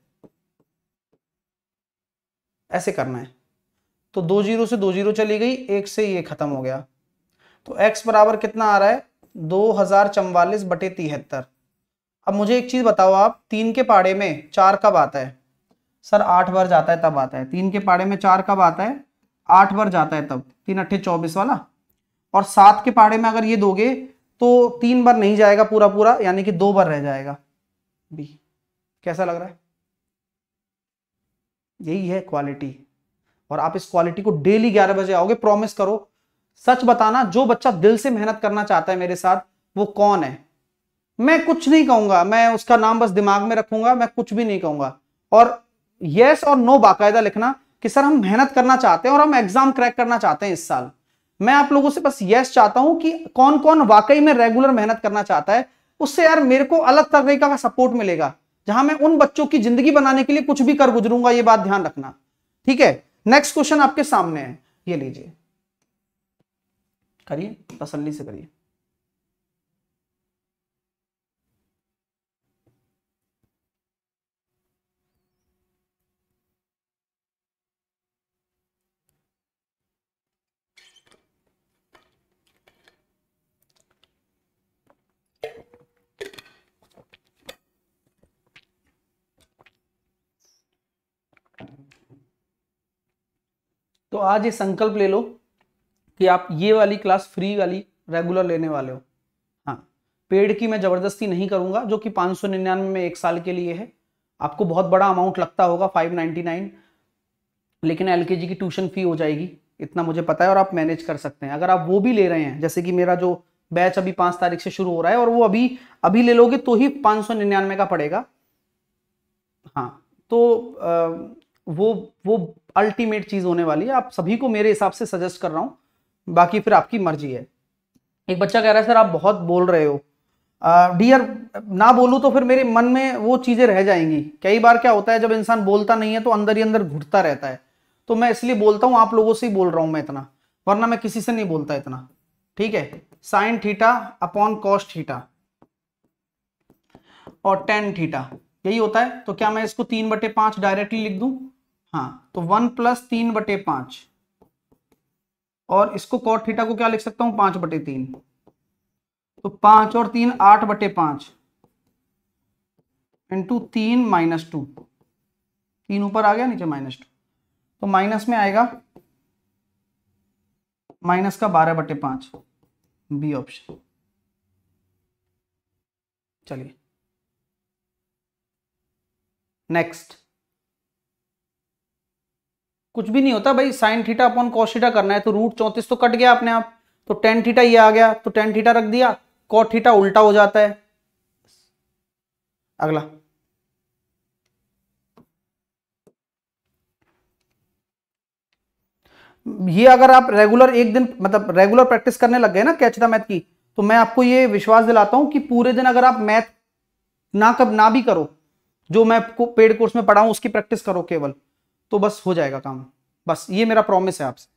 ऐसे करना है तो दो जीरो से दो जीरो चली गई एक से ये खत्म हो गया तो x बराबर कितना आ रहा है दो हजार चौवालीस बटे तिहत्तर अब मुझे एक चीज़ बताओ आप तीन के पाड़े में चार कब आता है सर आठ बार जाता है तब आता है तीन के पाड़े में चार कब आता है आठ बार जाता है तब तीन अट्ठे चौबीस वाला और सात के पाड़े में अगर ये दोगे तो तीन बार नहीं जाएगा पूरा पूरा यानी कि दो बार रह जाएगा बी कैसा लग रहा है यही है क्वालिटी और आप इस क्वालिटी को डेली ग्यारह बजे आओगे प्रॉमिस करो सच बताना जो बच्चा दिल से मेहनत करना चाहता है मेरे साथ वो कौन है मैं कुछ नहीं कहूंगा मैं उसका नाम बस दिमाग में रखूंगा मैं कुछ भी नहीं कहूंगा और यस और नो बाकायदा लिखना कि सर हम मेहनत करना चाहते हैं और हम एग्जाम क्रैक करना चाहते हैं इस साल मैं आप लोगों से बस यस चाहता हूं कि कौन कौन वाकई में रेगुलर मेहनत करना चाहता है उससे यार मेरे को अलग तरीका का सपोर्ट मिलेगा जहां मैं उन बच्चों की जिंदगी बनाने के लिए कुछ भी कर गुजरूंगा ये बात ध्यान रखना ठीक है नेक्स्ट क्वेश्चन आपके सामने है ये लीजिए करिए तसल्ली से करिए तो आज ये संकल्प ले लो कि आप ये वाली क्लास फ्री वाली रेगुलर लेने वाले हो हाँ पेड की मैं ज़बरदस्ती नहीं करूंगा जो कि पांच सौ निन्यानवे में एक साल के लिए है आपको बहुत बड़ा अमाउंट लगता होगा फाइव नाइन्टी नाइन लेकिन एल की ट्यूशन फ़ी हो जाएगी इतना मुझे पता है और आप मैनेज कर सकते हैं अगर आप वो भी ले रहे हैं जैसे कि मेरा जो बैच अभी पांच तारीख से शुरू हो रहा है और वो अभी अभी ले लोगे तो ही पाँच सौ निन्यानवे का पड़ेगा हाँ तो आ, वो वो अल्टीमेट चीज होने वाली है आप सभी को मेरे हिसाब से सजेस्ट कर रहा हूँ बाकी फिर आपकी मर्जी है एक बच्चा कह रहा है सर आप बहुत बोल रहे हो डियर ना बोलू तो फिर मेरे मन में वो चीज़ें रह जाएंगी कई बार क्या होता है जब इंसान बोलता नहीं है तो अंदर ही अंदर घुटता रहता है तो मैं इसलिए बोलता हूँ आप लोगों से ही बोल रहा हूं मैं इतना वरना मैं किसी से नहीं बोलता इतना ठीक है sine theta upon cos theta और टेन थीटा यही होता है तो क्या मैं इसको तीन बटे पांच डायरेक्टली लिख दूं हाँ तो वन प्लस तीन बटे पांच और इसको कॉट थीटा को क्या लिख सकता हूं पांच बटे तीन तो पांच और तीन आठ बटे पांच इंटू तीन माइनस टू तीन ऊपर आ गया नीचे माइनस टू तो माइनस में आएगा माइनस का बारह बटे पांच बी ऑप्शन चलिए नेक्स्ट कुछ भी नहीं होता भाई साइन थीटा अपॉन कॉशीटा करना है तो रूट चौंतीस तो कट गया अपने आप तो टेन थीटा ये आ गया तो टेन थीटा रख दिया कॉ थीटा उल्टा हो जाता है अगला ये अगर आप रेगुलर एक दिन मतलब रेगुलर प्रैक्टिस करने लग गए ना द मैथ की तो मैं आपको ये विश्वास दिलाता हूं कि पूरे दिन अगर आप मैथ ना कब ना भी करो जो मैं पेड कोर्स में पढ़ाऊं उसकी प्रैक्टिस करो केवल तो बस हो जाएगा काम बस ये मेरा प्रॉमिस है आपसे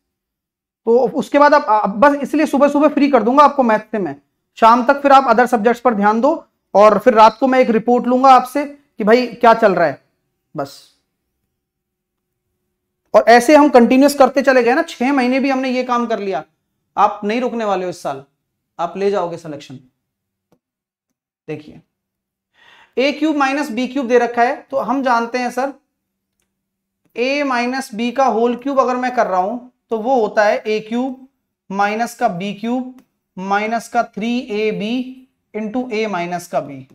तो उसके बाद आप, बस इसलिए सुबह सुबह फ्री कर दूंगा आपको मैथ से मैं शाम तक फिर आप अदर सब्जेक्ट्स पर ध्यान दो और फिर रात को मैं एक रिपोर्ट लूंगा आपसे कि भाई क्या चल रहा है बस और ऐसे हम कंटिन्यूस करते चले गए ना छह महीने भी हमने ये काम कर लिया आप नहीं रुकने वाले हो इस साल आप ले जाओगे सिलेक्शन देखिए A cube minus B cube दे रखा है तो हम जानते हैं सर ए माइनस बी का होल क्यूब अगर मैं कर रहा हूं तो वो होता है ए क्यूब माइनस का बी क्यूब माइनस का three A B into A minus का बी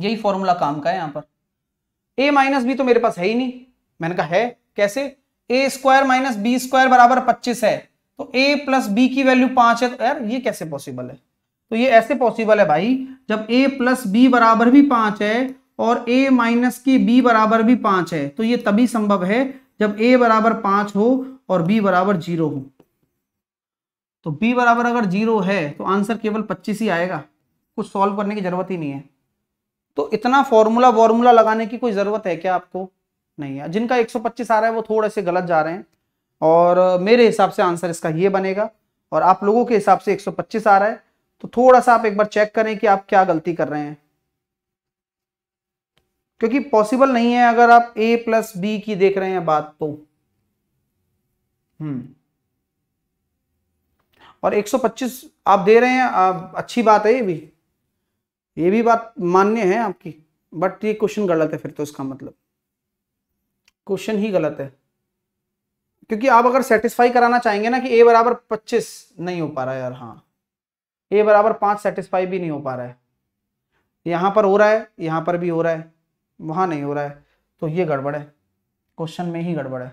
यही फॉर्मूला काम का है यहां पर ए माइनस बी तो मेरे पास है ही नहीं मैंने कहा है कैसे A square minus B square बराबर पच्चीस है तो ए प्लस बी की वैल्यू पांच है तो यार ये कैसे पॉसिबल है तो ये ऐसे पॉसिबल है भाई जब ए प्लस बी बराबर भी पांच है और a माइनस की b बराबर भी पांच है तो ये तभी संभव है जब a बराबर पांच हो और b बराबर जीरो हो तो b बराबर अगर जीरो है तो आंसर केवल पच्चीस ही आएगा कुछ सॉल्व करने की जरूरत ही नहीं है तो इतना फॉर्मूला वॉर्मूला लगाने की कोई जरूरत है क्या आपको नहीं है जिनका 125 आ रहा है वो थोड़े से गलत जा रहे हैं और मेरे हिसाब से आंसर इसका ये बनेगा और आप लोगों के हिसाब से 125 आ रहा है तो थोड़ा सा आप एक बार चेक करें कि आप क्या गलती कर रहे हैं क्योंकि पॉसिबल नहीं है अगर आप ए प्लस बी की देख रहे हैं बात तो हम्म और 125 आप दे रहे हैं आप, अच्छी बात है ये भी ये भी बात मान्य है आपकी बट ये क्वेश्चन गलत है फिर तो इसका मतलब क्वेश्चन ही गलत है क्योंकि आप अगर सेटिस्फाई कराना चाहेंगे ना कि ए बराबर पच्चीस नहीं हो पा रहा है यार हाँ ए बराबर पांच सेटिस्फाई भी नहीं हो पा रहा है यहां पर हो रहा है यहां पर भी हो रहा है वहाँ नहीं हो रहा है तो ये गड़बड़ है क्वेश्चन में ही गड़बड़ है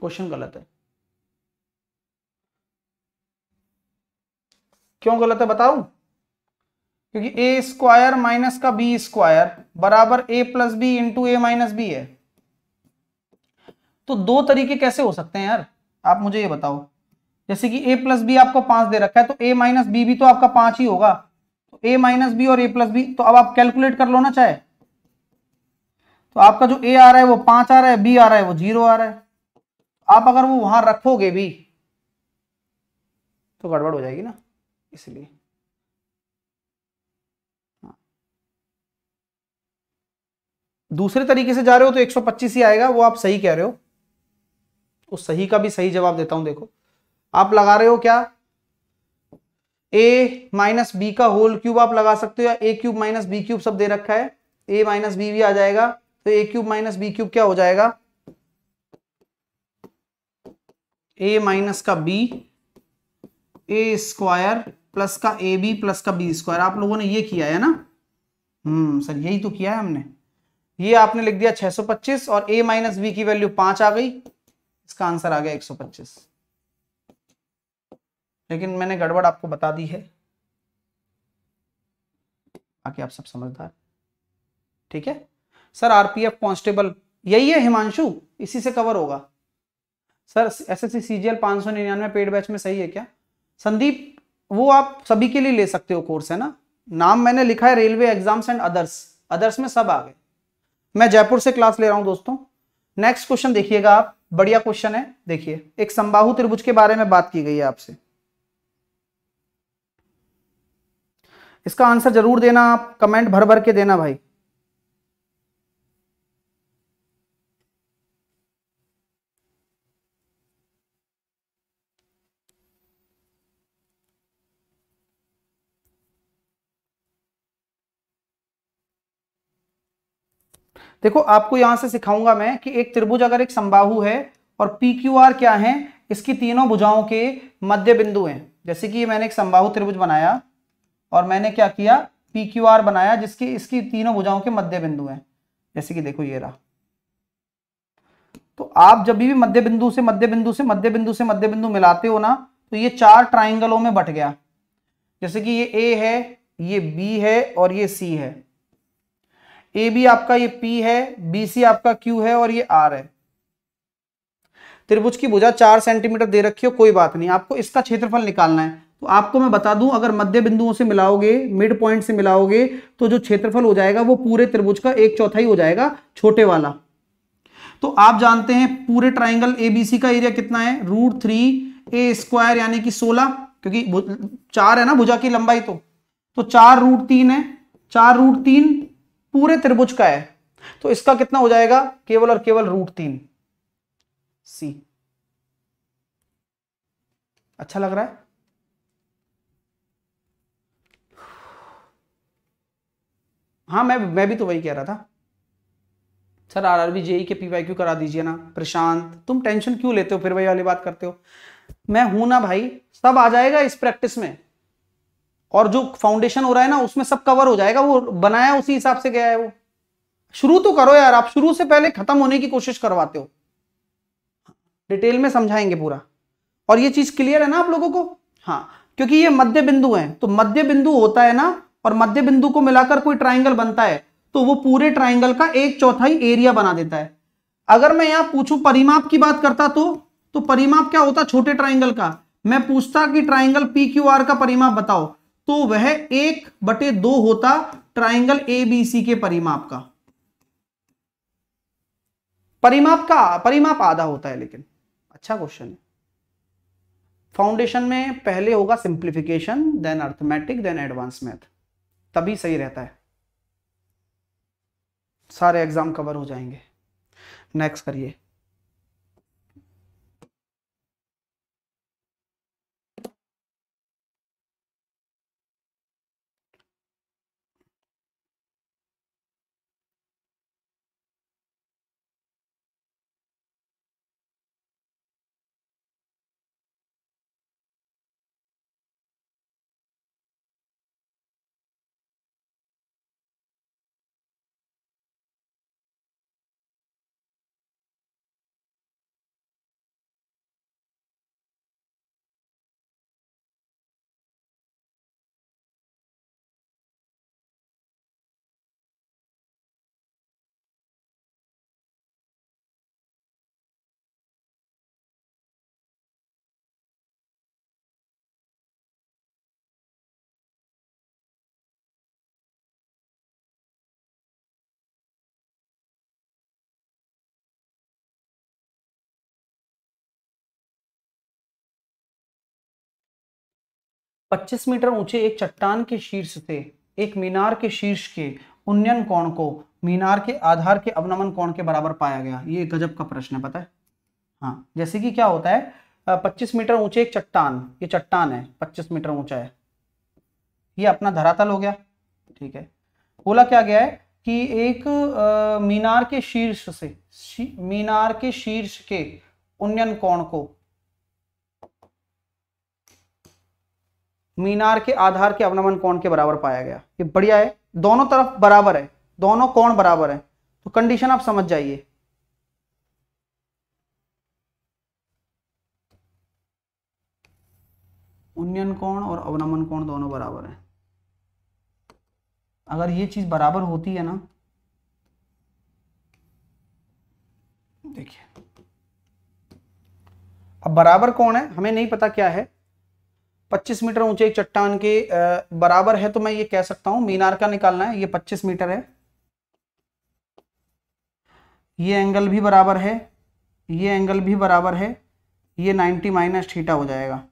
क्वेश्चन गलत है क्यों गलत है बताऊ क्योंकि ए स्क्वायर माइनस का बी स्क्वायर बराबर A plus B into A minus B है तो दो तरीके कैसे हो सकते हैं यार आप मुझे ये बताओ जैसे कि ए प्लस बी आपको पांच दे रखा है तो ए माइनस बी भी तो आपका पांच ही होगा ए माइनस बी और ए प्लस बी तो अब आप कैलकुलेट कर लो ना चाहे तो आपका जो ए आ रहा है वो पांच आ रहा है बी आ रहा है वो जीरो आ रहा है आप अगर वो वहां रखोगे भी तो गड़बड़ हो जाएगी ना इसलिए दूसरे तरीके से जा रहे हो तो 125 ही आएगा वो आप सही कह रहे हो उस सही का भी सही जवाब देता हूं देखो आप लगा रहे हो क्या ए माइनस बी का होल क्यूब आप लगा सकते हो A cube minus B cube सब दे रखा है ए माइनस बी भी आ जाएगा तो A cube minus B cube क्या हो जाएगा ए माइनस का बी ए स्क्वायर प्लस का ए बी प्लस का बी स्क्वायर आप लोगों ने ये किया है ना हम्म सर यही तो किया है हमने ये आपने लिख दिया 625 और a माइनस बी की वैल्यू पांच आ गई इसका आंसर आ गया 125 लेकिन मैंने गड़बड़ आपको बता दी है बाकी आप सब समझदार ठीक है सर आरपीएफ कांस्टेबल यही है हिमांशु इसी से कवर होगा सर एस एस सी सौ निन्यानवे पेड बैच में सही है क्या संदीप वो आप सभी के लिए ले सकते हो कोर्स है ना नाम मैंने लिखा है railway exams and others others में सब आ गए मैं जयपुर से क्लास ले रहा हूं दोस्तों नेक्स्ट क्वेश्चन देखिएगा आप बढ़िया क्वेश्चन है देखिए एक संबाहु त्रिभुज के बारे में बात की गई है आपसे इसका आंसर जरूर देना आप कमेंट भर भर के देना भाई देखो आपको यहां से सिखाऊंगा मैं कि एक त्रिभुज अगर एक संबाहु है और पी क्यू आर क्या है इसकी तीनों भुजाओं के मध्य बिंदु हैं जैसे कि मैंने एक संबाहु त्रिभुज बनाया और मैंने क्या किया पी क्यू आर बनाया जिसकी इसकी तीनों भुजाओं के मध्य बिंदु हैं जैसे कि देखो ये रहा तो आप जब भी मध्य बिंदु से मध्य बिंदु से मध्य बिंदु से मध्य बिंदु मिलाते हो ना तो ये चार ट्राइंगलों में बट गया जैसे कि ये ए है ये बी है और ये सी है ए बी आपका ये पी है बी सी आपका क्यू है और ये आर है त्रिभुज की भुजा चार सेंटीमीटर दे रखी हो कोई बात नहीं आपको इसका क्षेत्रफल निकालना है तो आपको मैं बता दूं अगर मध्य बिंदुओं से मिलाओगे मिड पॉइंट से मिलाओगे तो जो क्षेत्रफल हो जाएगा वो पूरे त्रिभुज का एक चौथाई हो जाएगा छोटे वाला तो आप जानते हैं पूरे ट्राइंगल एबीसी का एरिया कितना है रूट थ्री ए स्क्वायर यानी कि सोलह क्योंकि चार है ना भुजा की लंबाई तो तो चार रूट तीन है चार रूट तीन पूरे त्रिभुज का है तो इसका कितना हो जाएगा केवल और केवल रूट तीन सी अच्छा लग रहा है हाँ मैं मैं भी तो वही कह रहा था sir R R B JE के पी वाई क्यू करा दीजिए ना प्रशांत तुम टेंशन क्यों लेते हो फिर वही वाली बात करते हो मैं हूं ना भाई सब आ जाएगा इस प्रैक्टिस में और जो फाउंडेशन हो रहा है ना उसमें सब कवर हो जाएगा वो बनाया उसी हिसाब से गया है वो शुरू तो करो यार आप शुरू से पहले खत्म होने की कोशिश करवाते हो डिटेल में समझाएंगे पूरा और ये चीज क्लियर है ना आप लोगों को हाँ क्योंकि ये मध्य बिंदु है तो मध्य बिंदु होता है ना और मध्य बिंदु को मिलाकर कोई ट्राइंगल बनता है तो वो पूरे ट्राइंगल का एक चौथाई एरिया बना देता है अगर मैं यहां पूछू परिमाप की बात करता तो तो परिमाप क्या होता छोटे ट्राइंगल का मैं पूछता कि ट्राइंगल पी क्यू आर का परिमाप बताओ तो वह एक बटे दो होता ट्राइंगल ए बी सी के परिमाप का परिमाप का परिमाप आधा होता है लेकिन अच्छा क्वेश्चन है फाउंडेशन में पहले होगा simplification then arithmetic then advance math तभी सही रहता है सारे एग्ज़ाम कवर हो जाएंगे नेक्स्ट करिए 25 मीटर ऊंचे एक चट्टान के शीर्ष से एक मीनार के शीर्ष के उन्नयन कोण को मीनार के आधार के अवनमन कोण के बराबर पाया गया ये गजब का प्रश्न है पता है हाँ जैसे कि क्या होता है पच्चीस मीटर ऊंचे एक चट्टान ये चट्टान है पच्चीस मीटर ऊंचा है ये अपना धरातल हो गया ठीक है बोला क्या गया है कि एक आ, मीनार के शीर्ष से शी, मीनार के शीर्ष के उन्नयन कोण को मीनार के आधार के अवनमन कोण के बराबर पाया गया ये बढ़िया है दोनों तरफ बराबर है दोनों कोण बराबर है तो कंडीशन आप समझ जाइए उन्नयन कोण और अवनमन कोण दोनों बराबर है अगर ये चीज बराबर होती है ना देखिए अब बराबर कौन है हमें नहीं पता क्या है 25 मीटर ऊंचे एक चट्टान के बराबर है तो मैं ये कह सकता हूं मीनार का निकालना है ये 25 मीटर है ये एंगल भी बराबर है ये एंगल भी बराबर है ये 90 माइनस ठीटा हो जाएगा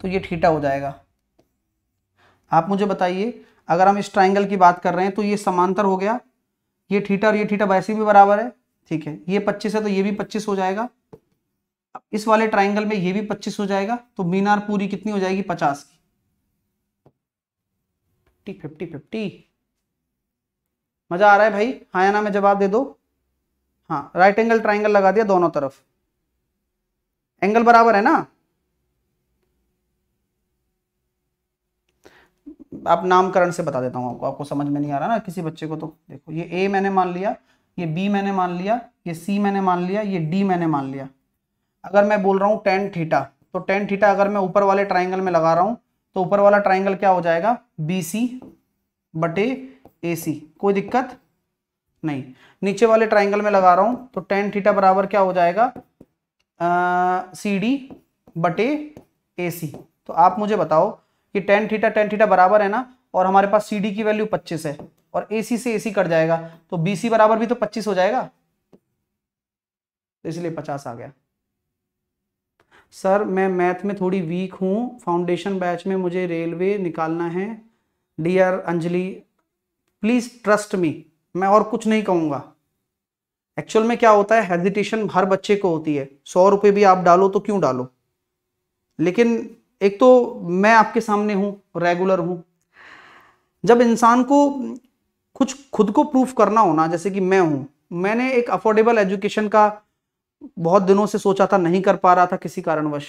तो ये ठीटा हो जाएगा आप मुझे बताइए अगर हम इस ट्राइंगल की बात कर रहे हैं तो ये समांतर हो गया ये ठीटा और ये ठीटा वैसे भी बराबर है ठीक है ये 25 है तो ये भी 25 हो जाएगा इस वाले ट्राइंगल में ये भी पच्चीस हो जाएगा तो मीनार पूरी कितनी हो जाएगी पचास की फिफ्टी फिफ्टी मजा आ रहा है भाई हाँ या ना में जवाब दे दो हाँ राइट एंगल ट्राइंगल लगा दिया दोनों तरफ एंगल बराबर है ना आप नामकरण से बता देता हूं आपको आपको समझ में नहीं आ रहा ना किसी बच्चे को तो देखो ये ए मैंने मान लिया ये बी मैंने मान लिया ये सी मैंने मान लिया ये डी मैंने मान लिया अगर मैं बोल रहा हूँ टेन थीटा तो टेन थीटा अगर मैं ऊपर वाले ट्राइंगल में लगा रहा हूँ तो ऊपर वाला ट्राइंगल क्या हो जाएगा बी सी बटे ए सी कोई दिक्कत नहीं नीचे वाले ट्राइंगल में लगा रहा हूँ तो टेन थीटा बराबर क्या हो जाएगा सी डी बटे ए सी तो आप मुझे बताओ कि टेन थीटा टेन थीटा बराबर है ना और हमारे पास सी डी की वैल्यू पच्चीस है और ए सी से ए सी कट जाएगा तो बी सी बराबर भी तो पच्चीस हो जाएगा तो इसलिए पचास आ गया सर मैं मैथ में थोड़ी वीक हूँ फाउंडेशन बैच में मुझे रेलवे निकालना है dear Anjali please trust me मैं और कुछ नहीं कहूँगा एक्चुअल में क्या होता है हेजिटेशन हर बच्चे को होती है सौ रुपये भी आप डालो तो क्यों डालो लेकिन एक तो मैं आपके सामने हूँ रेगुलर हूँ जब इंसान को कुछ खुद को प्रूफ करना हो ना जैसे कि मैं हूँ मैंने एक अफोर्डेबल एजुकेशन का बहुत दिनों से सोचा था नहीं कर पा रहा था किसी कारणवश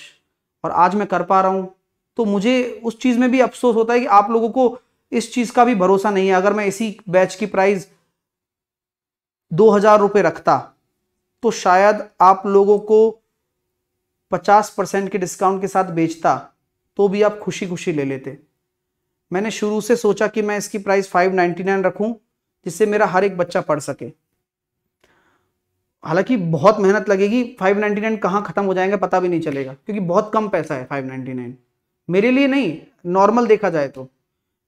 और आज मैं कर पा रहा हूं तो मुझे उस चीज़ में भी अफसोस होता है कि आप लोगों को इस चीज़ का भी भरोसा नहीं है अगर मैं इसी बैच की प्राइस दो हज़ार रुपये रखता तो शायद आप लोगों को पचास परसेंट के डिस्काउंट के साथ बेचता तो भी आप खुशी खुशी ले लेते मैंने शुरू से सोचा कि मैं इसकी प्राइस फाइव नाइन्टी नाइन रखूँ जिससे मेरा हर एक बच्चा पढ़ सके हालांकि बहुत मेहनत लगेगी 599 कहाँ ख़त्म हो जाएंगे पता भी नहीं चलेगा क्योंकि बहुत कम पैसा है 599 मेरे लिए नहीं नॉर्मल देखा जाए तो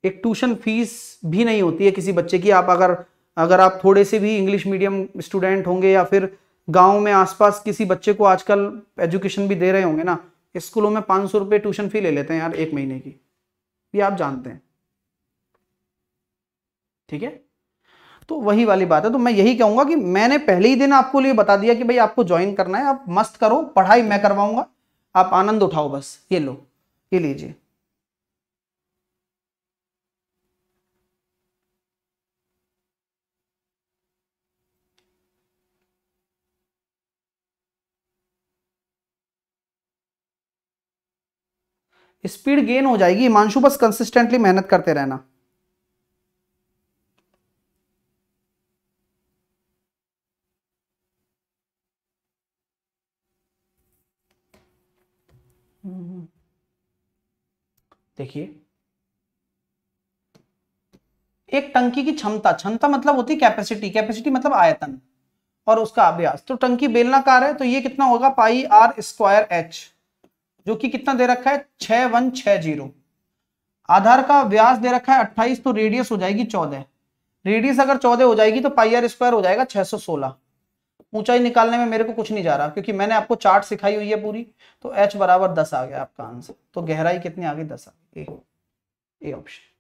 एक ट्यूशन फीस भी नहीं होती है किसी बच्चे की आप अगर अगर आप थोड़े से भी इंग्लिश मीडियम स्टूडेंट होंगे या फिर गांव में आसपास किसी बच्चे को आजकल एजुकेशन भी दे रहे होंगे ना स्कूलों में पाँच सौ रुपये ट्यूशन फी ले लेते हैं यार एक महीने की ये आप जानते हैं ठीक है तो वही वाली बात है तो मैं यही कहूंगा कि मैंने पहले ही दिन आपको लिए बता दिया कि भाई आपको ज्वाइन करना है आप मस्त करो पढ़ाई मैं करवाऊंगा आप आनंद उठाओ बस ये लो ये लीजिए स्पीड गेन हो जाएगी मानसू बस कंसिस्टेंटली मेहनत करते रहना देखिए एक टंकी की क्षमता क्षमता मतलब होती है कैपेसिटी कैपेसिटी मतलब आयतन और उसका अभ्यास तो टंकी बेलनाकार है तो ये कितना होगा पाई आर स्क्वायर एच जो कि कितना दे रखा है छ वन छह जीरो आधार का व्यास दे रखा है अट्ठाईस तो रेडियस हो जाएगी चौदह रेडियस अगर चौदह हो जाएगी तो पाई आर स्क्वायर हो जाएगा छह सौ सोलह ऊंचाई निकालने में मेरे को कुछ नहीं जा रहा क्योंकि मैंने आपको चार्ट सिखाई हुई है पूरी तो एच बराबर दस आ गया आपका आंसर तो गहराई कितनी आ गई दस आ गई ए ऑप्शन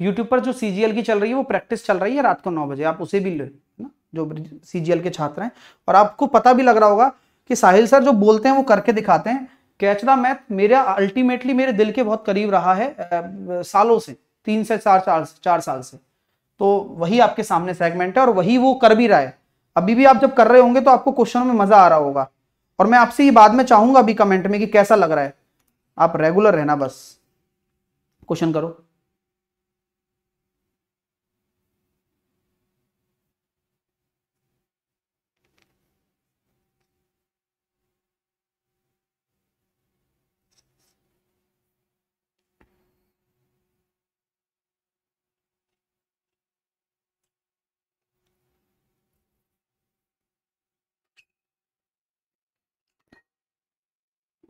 यूट्यूब पर जो सीजीएल की चल रही है वो प्रैक्टिस चल रही है रात को नौ बजे आप उसे भी ले ना जो सीजीएल के छात्र हैं और आपको पता भी लग रहा होगा कि साहिल सर जो बोलते हैं वो करके दिखाते हैं कैच द मैथ मेरा अल्टीमेटली मेरे दिल के बहुत करीब रहा है सालों से तीन से चार चार चार साल से तो वही आपके सामने सेगमेंट है और वही वो कर भी रहा है अभी भी आप जब कर रहे होंगे तो आपको क्वेश्चनों में मजा आ रहा होगा और मैं आपसे ये बाद में चाहूंगा अभी कमेंट में कि कैसा लग रहा है आप रेगुलर रहना बस क्वेश्चन करो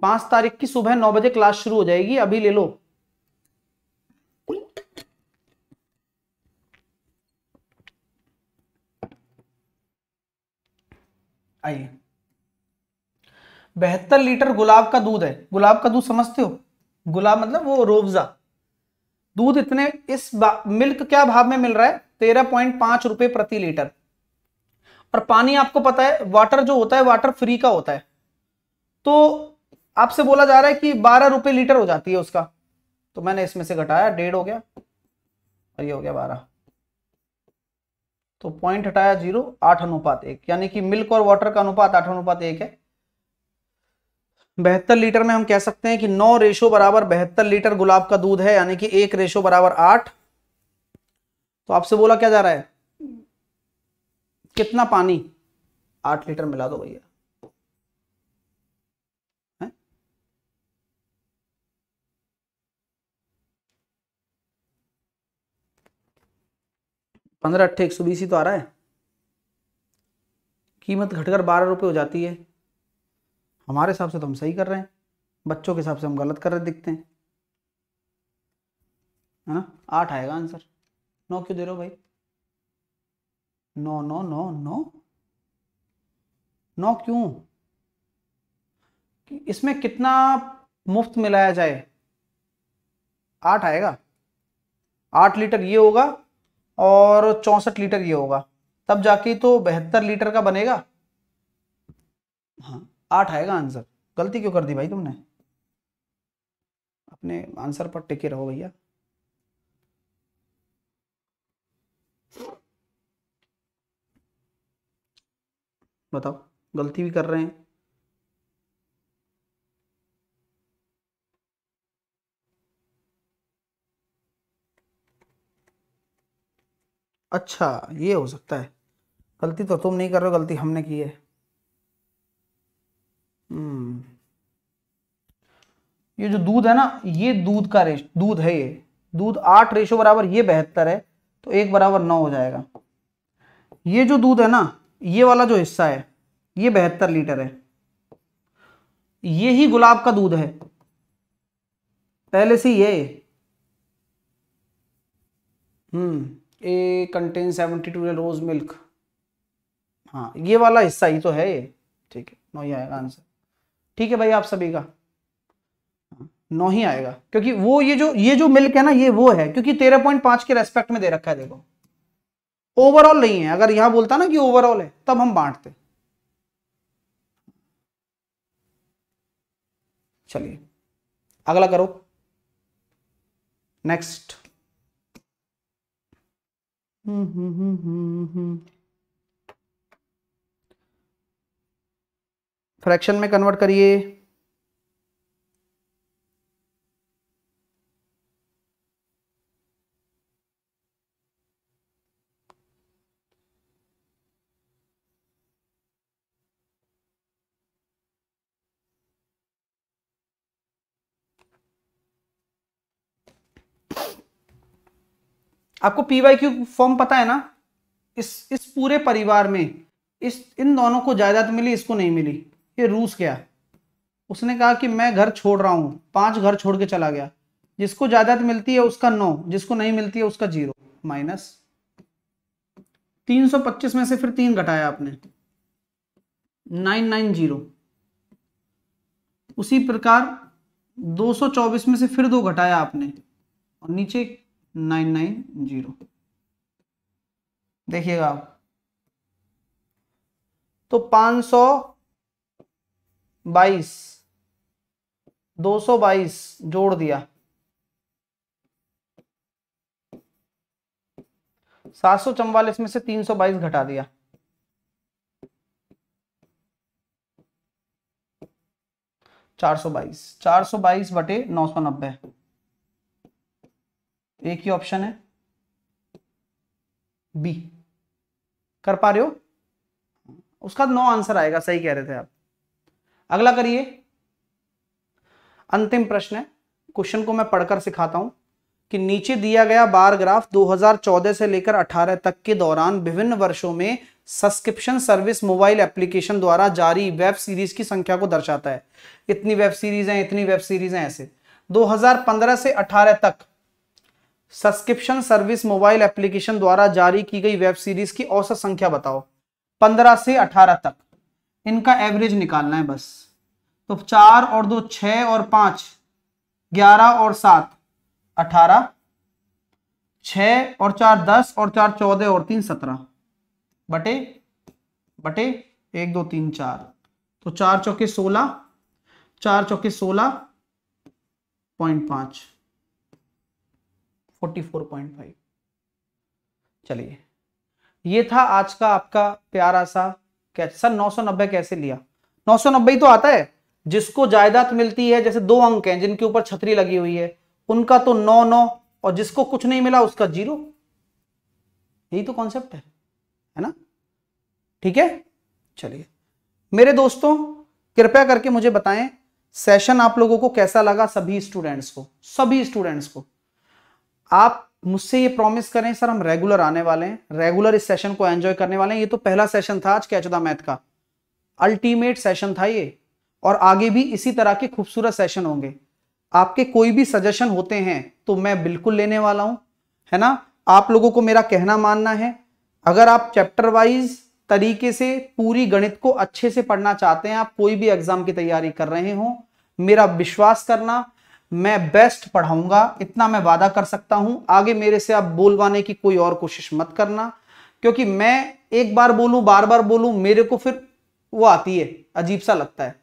पांच तारीख की सुबह नौ बजे क्लास शुरू हो जाएगी अभी ले लो आइए बहत्तर लीटर गुलाब का दूध है गुलाब का दूध समझते हो गुलाब मतलब वो रोबजा दूध इतने इस मिल्क क्या भाव में मिल रहा है तेरह पॉइंट पांच रुपए प्रति लीटर और पानी आपको पता है वाटर जो होता है वाटर फ्री का होता है तो आपसे बोला जा रहा है कि बारह रुपए लीटर हो जाती है उसका तो मैंने इसमें से घटाया डेढ़ हो गया और ये हो गया बारह तो पॉइंट हटाया जीरो आठ अनुपात एक यानी कि मिल्क और वाटर का अनुपात आठ अनुपात एक है बहत्तर लीटर में हम कह सकते हैं कि नौ रेशो बराबर बहत्तर लीटर गुलाब का दूध है यानी कि एक रेशो बराबर आठ तो आपसे बोला क्या जा रहा है कितना पानी आठ लीटर मिला दो भैया पंद्रह अट्ठे एक सौ बीस ही तो आ रहा है कीमत घटकर बारह रुपये हो जाती है हमारे हिसाब से तो हम सही कर रहे हैं बच्चों के हिसाब से हम गलत कर रहे दिखते हैं है ना आठ आएगा आंसर नौ क्यों दे रहे हो भाई नौ नौ नौ नौ नौ क्यों कि इसमें कितना मुफ्त मिलाया जाए आठ आएगा आठ लीटर ये होगा और चौसठ लीटर ये होगा तब जाके तो बहत्तर लीटर का बनेगा हाँ आठ आएगा आंसर गलती क्यों कर दी भाई तुमने अपने आंसर पर टिके रहो भैया बताओ गलती भी कर रहे हैं अच्छा ये हो सकता है गलती तो तुम नहीं कर रहे हो गलती हमने की है हम्म। ये जो दूध है ना ये दूध का रेश दूध है ये दूध आठ रेशो बराबर ये बेहतर है तो एक बराबर नौ हो जाएगा ये जो दूध है ना ये वाला जो हिस्सा है ये बेहतर लीटर है ये ही गुलाब का दूध है पहले से ये hmm A contain to rose milk हाँ ये वाला हिस्सा ही तो है ये ठीक है नौ ही आएगा आंसर ठीक है भाई आप सभी का नौ ही आएगा क्योंकि वो ये जो ये जो मिल्क है ना ये वो है क्योंकि तेरह पॉइंट पांच के रेस्पेक्ट में दे रखा है देखो ओवरऑल नहीं है अगर यहां बोलता ना कि ओवरऑल है तब हम बांटते चलिए अगला करो नेक्स्ट हम्म हम्म हम्म हम्म फ्रैक्शन हम्म, हम्म। में कन्वर्ट करिए आपको पी वाई क्यू फॉर्म पता है ना इस इस पूरे परिवार में इस इन दोनों को जायदाद मिली इसको नहीं मिली ये रूस गया उसने कहा कि मैं घर छोड़ रहा हूँ पांच घर छोड़ के चला गया जिसको जायदाद मिलती है उसका नौ जिसको नहीं मिलती है उसका जीरो माइनस 325 में से फिर तीन घटाया आपने 990 उसी प्रकार 224 में से फिर दो घटाया आपने और नीचे नाइन नाइन जीरो देखिएगा आप तो पांच सौ बाईस दो सौ बाईस जोड़ दिया सात सौ चौवालीस में से तीन सौ बाईस घटा दिया चार सौ बाईस चार सौ बाईस बटे नौ सौ नब्बे तो एक ही ऑप्शन है बी कर पा रहे हो उसका नो तो आंसर आएगा सही कह रहे थे आप अगला करिए अंतिम प्रश्न है क्वेश्चन को मैं पढ़कर सिखाता हूं कि नीचे दिया गया बार ग्राफ 2014 से लेकर 18 तक के दौरान विभिन्न वर्षों में सब्सक्रिप्शन सर्विस मोबाइल एप्लीकेशन द्वारा जारी वेब सीरीज की संख्या को दर्शाता है इतनी वेब सीरीज हैं इतनी वेब सीरीज हैं ऐसे 2015 से 18 तक सब्सक्रिप्शन सर्विस मोबाइल एप्लीकेशन द्वारा जारी की गई वेब सीरीज की औसत संख्या बताओ 15 से 18 तक इनका एवरेज निकालना है बस तो चार और दो छ और पांच ग्यारह और सात अठारह छ और चार दस और चार चौदह और तीन सत्रह बटे बटे एक दो तीन चार तो चार चौके सोलह चार चौके सोलह पॉइंट पांच 44.5 चलिए ये था आज का आपका प्यारा सा कैच सर नौ कैसे लिया नौ ही तो आता है जिसको जायदाद मिलती है जैसे दो अंक हैं जिनके ऊपर छतरी लगी हुई है उनका तो नौ नौ और जिसको कुछ नहीं मिला उसका जीरो यही तो कॉन्सेप्ट है है ना ठीक है चलिए मेरे दोस्तों कृपया करके मुझे बताएं सेशन आप लोगों को कैसा लगा सभी स्टूडेंट्स को सभी स्टूडेंट्स को आप मुझसे ये प्रॉमिस करें सर हम रेगुलर आने वाले हैं रेगुलर इस सेशन को एंजॉय करने वाले हैं ये तो पहला सेशन था आज कैचदा मैथ का अल्टीमेट सेशन था ये और आगे भी इसी तरह के खूबसूरत सेशन होंगे आपके कोई भी सजेशन होते हैं तो मैं बिल्कुल लेने वाला हूं है ना आप लोगों को मेरा कहना मानना है अगर आप चैप्टर वाइज तरीके से पूरी गणित को अच्छे से पढ़ना चाहते हैं आप कोई भी एग्जाम की तैयारी कर रहे हो मेरा विश्वास करना मैं बेस्ट पढ़ाऊंगा इतना मैं वादा कर सकता हूं आगे मेरे से आप बोलवाने की कोई और कोशिश मत करना क्योंकि मैं एक बार बोलूं बार बार बोलूं मेरे को फिर वो आती है अजीब सा लगता है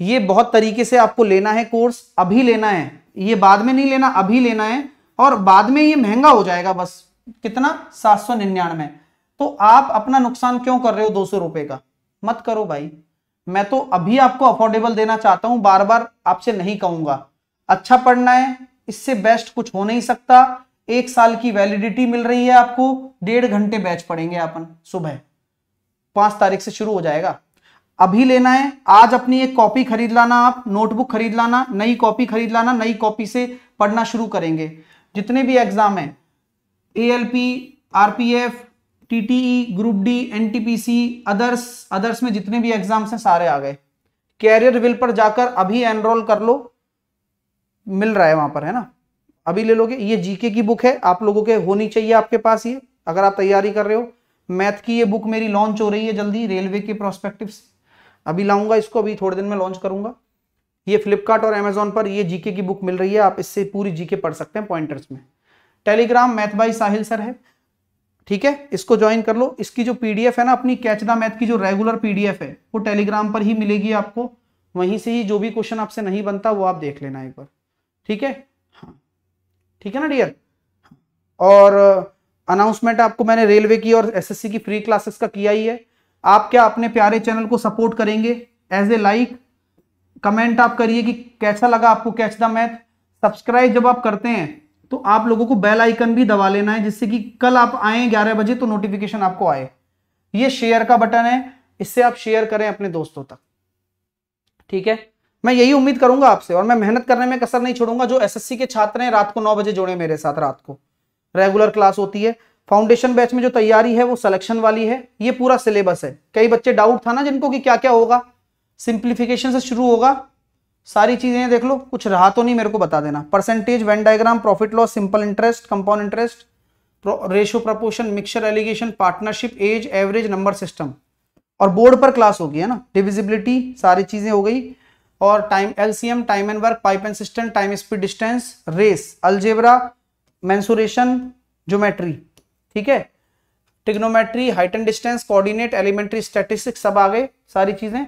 ये बहुत तरीके से आपको लेना है कोर्स अभी लेना है ये बाद में नहीं लेना अभी लेना है और बाद में ये महंगा हो जाएगा बस कितना सात सौ निन्यानवे तो आप अपना नुकसान क्यों कर रहे हो दो सौ रुपए का मत करो भाई मैं तो अभी आपको अफोर्डेबल देना चाहता हूं बार बार आपसे नहीं कहूंगा अच्छा पढ़ना है इससे बेस्ट कुछ हो नहीं सकता एक साल की वैलिडिटी मिल रही है आपको डेढ़ घंटे बैच पढ़ेंगे अपन सुबह पांच तारीख से शुरू हो जाएगा अभी लेना है आज अपनी एक कॉपी खरीद लाना आप नोटबुक खरीद लाना नई कॉपी खरीद लाना नई कॉपी से पढ़ना शुरू करेंगे जितने भी एग्जाम है A L P R P F T T group D N T P C others others में जितने भी एग्जाम्स हैं सारे आ गए कैरियर विल पर जाकर अभी एनरोल कर लो मिल रहा है वहां पर है ना अभी ले लोगे ये जीके की बुक है आप लोगों के होनी चाहिए आपके पास ये अगर आप तैयारी कर रहे हो मैथ की ये बुक मेरी लॉन्च हो रही है जल्दी रेलवे के प्रोस्पेक्टिव अभी लाऊंगा इसको अभी थोड़े दिन में लॉन्च करूंगा ये फ्लिपकार्ट और अमेजोन पर ये जीके की बुक मिल रही है आप इससे पूरी जीके पढ़ सकते हैं पॉइंटर्स में Telegram math by Sahil sir है ठीक है इसको ज्वाइन कर लो इसकी जो पीडीएफ है ना अपनी कैच द मैथ की जो रेगुलर पीडीएफ है वो टेलीग्राम पर ही मिलेगी आपको वहीं से ही जो भी क्वेश्चन आपसे नहीं बनता वो आप देख लेना एक बार ठीक है हाँ ठीक है ना डियर और अनाउंसमेंट uh, आपको मैंने रेलवे की और एसएससी की फ्री क्लासेस का किया ही है आप क्या अपने प्यारे चैनल को सपोर्ट करेंगे एज ए लाइक कमेंट आप करिए कि कैसा लगा आपको कैच द मैथ सब्सक्राइब जब आप करते हैं तो आप लोगों को बेल आइकन भी दबा लेना है जिससे कि कल आप आए 11 बजे तो नोटिफिकेशन आपको आए ये शेयर का बटन है इससे आप शेयर करें अपने दोस्तों तक ठीक है मैं यही उम्मीद करूंगा आपसे और मैं मेहनत करने में कसर नहीं छोड़ूंगा जो एसएससी के छात्र हैं रात को नौ बजे जोड़े मेरे साथ रात को रेगुलर क्लास होती है फाउंडेशन बैच में जो तैयारी है वो सिलेक्शन वाली है ये पूरा सिलेबस है कई बच्चे डाउट था ना जिनको कि क्या क्या होगा सिंप्लीफिकेशन से शुरू होगा सारी चीजें देख लो कुछ रहा तो नहीं मेरे को बता देना percentage Venn diagram profit loss simple interest compound interest ratio proportion mixture alligation partnership age average number system और बोर्ड पर क्लास होगी है ना डिविजिबिलिटी सारी चीजें हो गई और time LCM time and work pipe and cistern time speed distance race algebra mensuration geometry ठीक है trigonometry height and distance coordinate elementary statistics सब आ गए सारी चीजें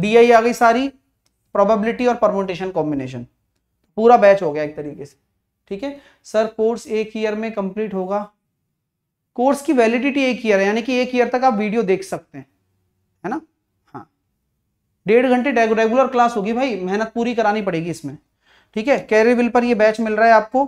डीआई आ गई सारी प्रोबेबिलिटी और परमोटेशन कॉम्बिनेशन पूरा बैच हो गया एक तरीके से ठीक है सर कोर्स एक ईयर में कंप्लीट होगा कोर्स की वैलिडिटी एक ईयर है यानी कि एक ईयर तक आप वीडियो देख सकते हैं है ना डेढ़ घंटे रेगुलर क्लास होगी भाई मेहनत पूरी करानी पड़ेगी इसमें ठीक है कैरेविल पर ये बैच मिल रहा है आपको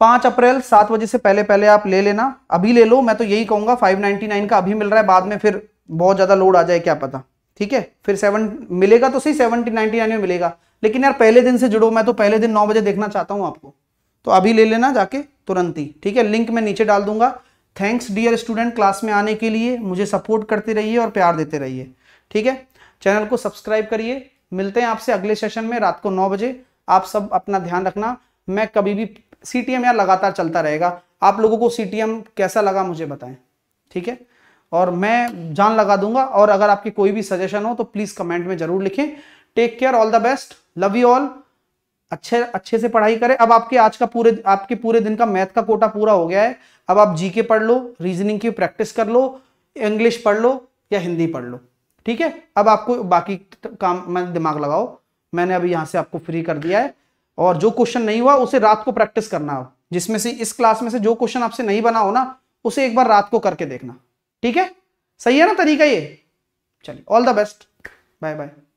पाँच अप्रैल सात बजे से पहले पहले आप ले लेना अभी ले लो मैं तो यही कहूँगा फाइव नाइन्टी नाइन का अभी मिल रहा है बाद में फिर बहुत ज़्यादा लोड आ जाए क्या पता ठीक है फिर सेवन मिलेगा तो सही सेवनटी नाइन्टी नाइन में मिलेगा लेकिन यार पहले दिन से जुड़ो मैं तो पहले दिन नौ बजे देखना चाहता हूँ आपको तो अभी ले लेना जाके तुरंत ही ठीक है लिंक मैं नीचे डाल दूंगा थैंक्स डियर स्टूडेंट क्लास में आने के लिए मुझे सपोर्ट करते रहिए और प्यार देते रहिए ठीक है चैनल को सब्सक्राइब करिए मिलते हैं आपसे अगले सेशन में रात को नौ बजे आप सब अपना ध्यान रखना मैं कभी भी सी टी एम यार लगातार चलता रहेगा आप लोगों को सी टी एम कैसा लगा मुझे बताएं ठीक है और मैं जान लगा दूंगा और अगर आपकी कोई भी सजेशन हो तो प्लीज़ कमेंट में ज़रूर लिखें take care all the best love you all अच्छे अच्छे से पढ़ाई करें अब आपके आज का पूरे आपके पूरे दिन का मैथ का कोटा पूरा हो गया है अब आप जीके पढ़ लो रीजनिंग की प्रैक्टिस कर लो इंग्लिश पढ़ लो या हिंदी पढ़ लो ठीक है अब आपको बाकी काम में दिमाग लगाओ मैंने अभी यहां से आपको फ्री कर दिया है और जो क्वेश्चन नहीं हुआ उसे रात को प्रैक्टिस करना हो जिसमें से इस क्लास में से जो क्वेश्चन आपसे नहीं बना हो ना उसे एक बार रात को करके देखना ठीक है सही है ना तरीका ये चलिए all the best bye bye